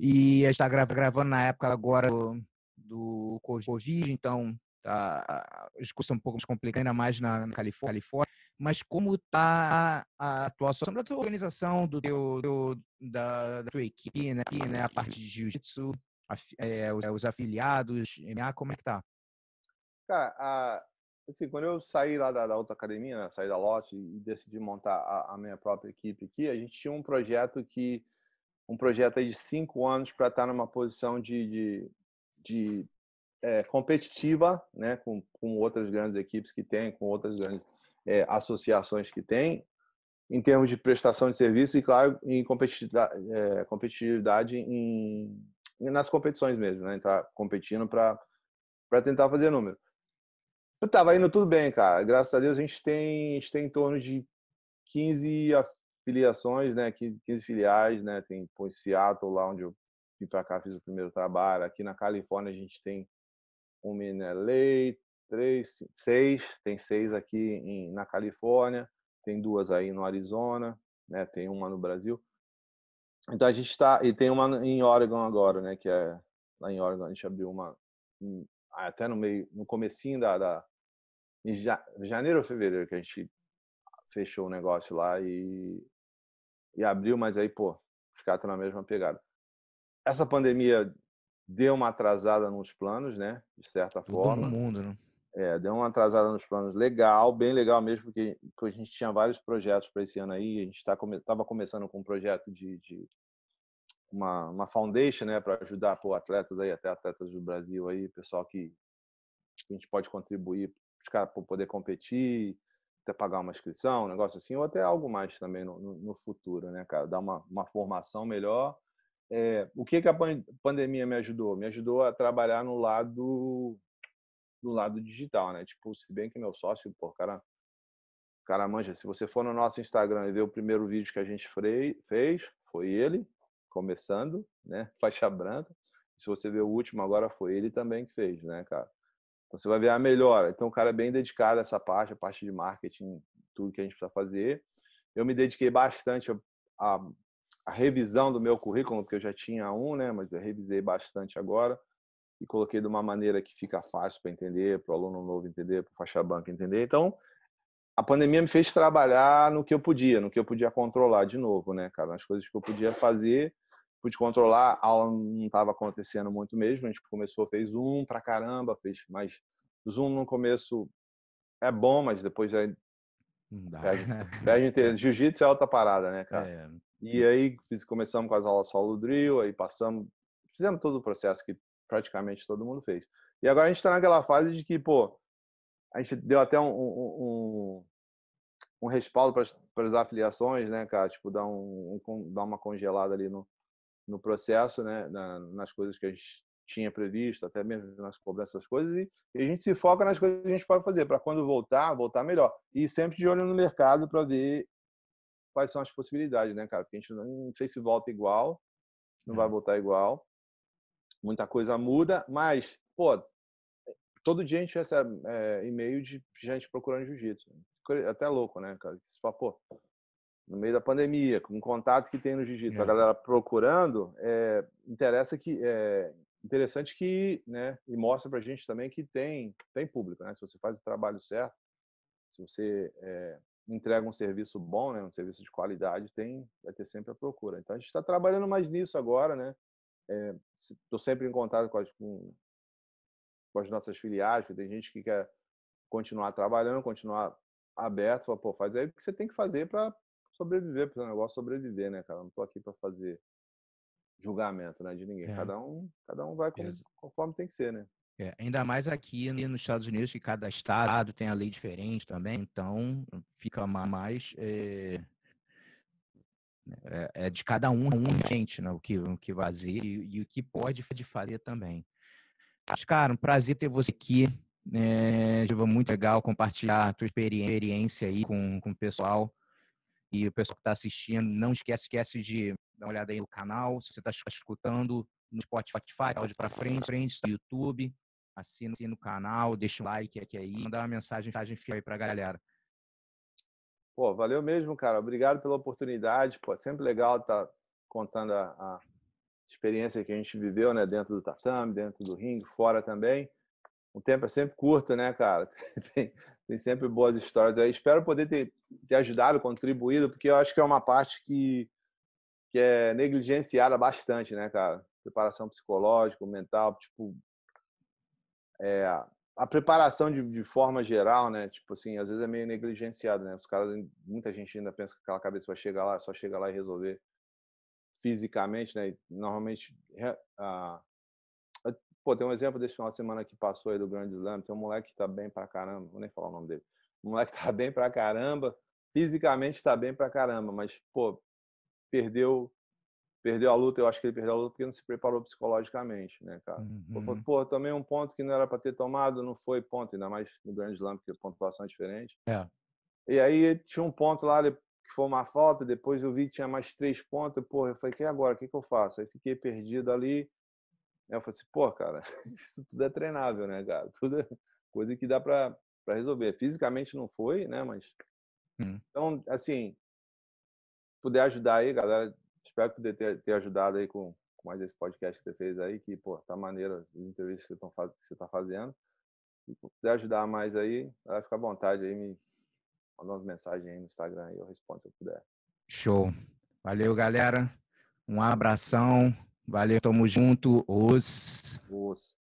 E a gente tá gravando na época agora do, do Covid, então tá, as coisas são um pouco mais complicadas, ainda mais na, na Califórnia. Mas como está a, atuação da tua organização, do teu, do, da, da, tua equipe, né? né? A parte de jiu-jitsu, é, os, é, os afiliados, MA, como é que está Cara, a, assim, quando eu saí lá da, da outra academia, né, saí da lote e decidi montar a, a, minha própria equipe aqui, a gente tinha um projeto que um projeto aí de cinco anos para estar tá numa posição de, de, de é, competitiva, né, com, com outras grandes equipes que tem, com outras grandes é, associações que tem, em termos de prestação de serviço e claro em competitividade, é, competitividade em, nas competições mesmo, né, entrar competindo para para tentar fazer número. Estava tava indo tudo bem, cara. Graças a Deus a gente tem, a gente tem em torno de 15 filiações, né? 15 filiais, né? Tem pô, em Seattle, lá onde eu vim para cá, fiz o primeiro trabalho. Aqui na Califórnia a gente tem uma em três, seis, tem seis aqui em, na Califórnia, tem duas aí no Arizona, né? Tem uma no Brasil. Então a gente está e tem uma em Oregon agora, né? Que é lá em Oregon a gente abriu uma hum, até no meio, no comecinho da, da em janeiro ou fevereiro que a gente fechou o negócio lá e, e abriu, mas aí, pô, os caras estão na mesma pegada. Essa pandemia deu uma atrasada nos planos, né? De certa forma. Todo mundo, né? É, deu uma atrasada nos planos legal, bem legal mesmo, porque, porque a gente tinha vários projetos para esse ano aí. A gente tá estava tava começando com um projeto de, de uma, uma foundation, né, para ajudar pô, atletas aí, até atletas do Brasil aí, pessoal que a gente pode contribuir os caras para poder competir, até pagar uma inscrição, um negócio assim, ou até algo mais também no, no, futuro, né, cara? Dar uma, uma formação melhor. É, o que, que a pandemia me ajudou? Me ajudou a trabalhar no lado no lado digital, né? Tipo, se bem que meu sócio, pô, cara, cara manja, se você for no nosso Instagram e ver o primeiro vídeo que a gente fez, foi ele, começando, né? Faixa branca. Se você ver o último agora, foi ele também que fez, né, cara? Então você vai ver a ah, melhora. Então o cara é bem dedicado a essa parte, a parte de marketing, tudo que a gente precisa fazer. Eu me dediquei bastante a, a, a revisão do meu currículo, porque eu já tinha um, né? Mas eu revisei bastante agora e coloquei de uma maneira que fica fácil para entender, para o aluno novo entender, para o faixa banca entender. Então, a pandemia me fez trabalhar no que eu podia, no que eu podia controlar de novo, né, cara? Nas coisas que eu podia fazer, pude controlar, a aula não estava acontecendo muito mesmo, a gente começou, fez Zoom pra caramba, fez mais Zoom no começo é bom, mas depois já perde, perde inteiro. Jiu-jitsu é alta parada, né, cara? É. E aí começamos com as aulas solo drill, aí passamos, fizemos todo o processo que praticamente todo mundo fez. E agora a gente está naquela fase de que, pô, a gente deu até um, um, um, respaldo para as afiliações, né, cara? Tipo, dar, um, um, dar uma congelada ali no, no processo, né, na, nas coisas que a gente tinha previsto, até mesmo nas cobranças, coisas, e, e, a gente se foca nas coisas que a gente pode fazer, para quando voltar, voltar melhor. E sempre de olho no mercado para ver quais são as possibilidades, né, cara? Porque a gente não, não sei se volta igual, não é. vai voltar igual, muita coisa muda, mas, pô, todo dia a gente recebe é, e-mail de gente procurando jiu-jitsu. Até louco, né, cara? Você fala, pô, no meio da pandemia, com o contato que tem no jiu-jitsu, é. a galera procurando, é, interessa que é interessante que, né, e mostra pra gente também que tem tem público, né? Se você faz o trabalho certo, se você é, entrega um serviço bom, né, um serviço de qualidade, tem vai ter sempre a procura. Então a gente está trabalhando mais nisso agora, né? Estou sempre em contato com as, com, com as nossas filiais, porque tem gente que quer continuar trabalhando, continuar aberto, fala, pô, faz aí o que você tem que fazer para sobreviver, porque o negócio é sobreviver, né, cara? não tô aqui para fazer julgamento, né, de ninguém. É. Cada um, cada um vai como, conforme tem que ser, né? É, ainda mais aqui nos Estados Unidos, que cada estado tem a lei diferente também, então fica mais eh, é, é de cada um, um gente, né, o que o que fazer e, e, o que pode fazer também. Mas, cara, um prazer ter você aqui. É, muito legal compartilhar a tua experiência aí com, com o pessoal. E o pessoal que está assistindo, não esquece, esquece de dar uma olhada aí no canal. Se você está escutando no Spotify, áudio para frente, frente, tá YouTube, assina, assina o canal, deixa um like aqui aí, manda uma mensagem, mensagem fiel aí para a galera. Pô, valeu mesmo, cara. Obrigado pela oportunidade. Pô, é sempre legal estar tá contando a, a, experiência que a gente viveu, né? Dentro do tatame, dentro do ringue, fora também. O tempo é sempre curto, né, cara? Tem, tem sempre boas histórias. Eu espero poder ter, ter ajudado, contribuído, porque eu acho que é uma parte que, que é negligenciada bastante, né, cara? Preparação psicológica, mental, tipo. É, a preparação de, de, forma geral, né? Tipo assim, às vezes é meio negligenciado, né? Os caras, muita gente ainda pensa que aquela cabeça vai chegar lá, só chegar lá e resolver fisicamente, né? E normalmente a, Pô, tem um exemplo desse final de semana que passou aí do Grande Slam. Tem um moleque que tá bem pra caramba, vou nem falar o nome dele. Um moleque tá bem pra caramba, fisicamente tá bem pra caramba, mas, pô, perdeu perdeu a luta, eu acho que ele perdeu a luta porque não se preparou psicologicamente, né, cara? Uhum. Pô, também um ponto que não era para ter tomado, não foi ponto, ainda mais no Grande Slam, porque a pontuação é diferente. É. E aí tinha um ponto lá que foi uma falta, depois eu vi que tinha mais três pontos, pô eu falei, que agora? O que, que eu faço? Aí fiquei perdido ali, eu falei assim, pô, cara, isso tudo é treinável, né, cara? Tudo é coisa que dá para resolver. Fisicamente não foi, né, mas... Hum. Então, assim, puder ajudar aí, galera, espero poder ter, ter ajudado aí com, com, mais esse podcast que você fez aí, que, pô, tá maneiro as entrevistas que você, tá, que você tá fazendo. Se puder ajudar mais aí, vai ficar à vontade aí, me mandar umas mensagens aí no Instagram aí, eu respondo se eu puder. Show. Valeu, galera. Um abração. Valeu, tamo junto. Os. Os.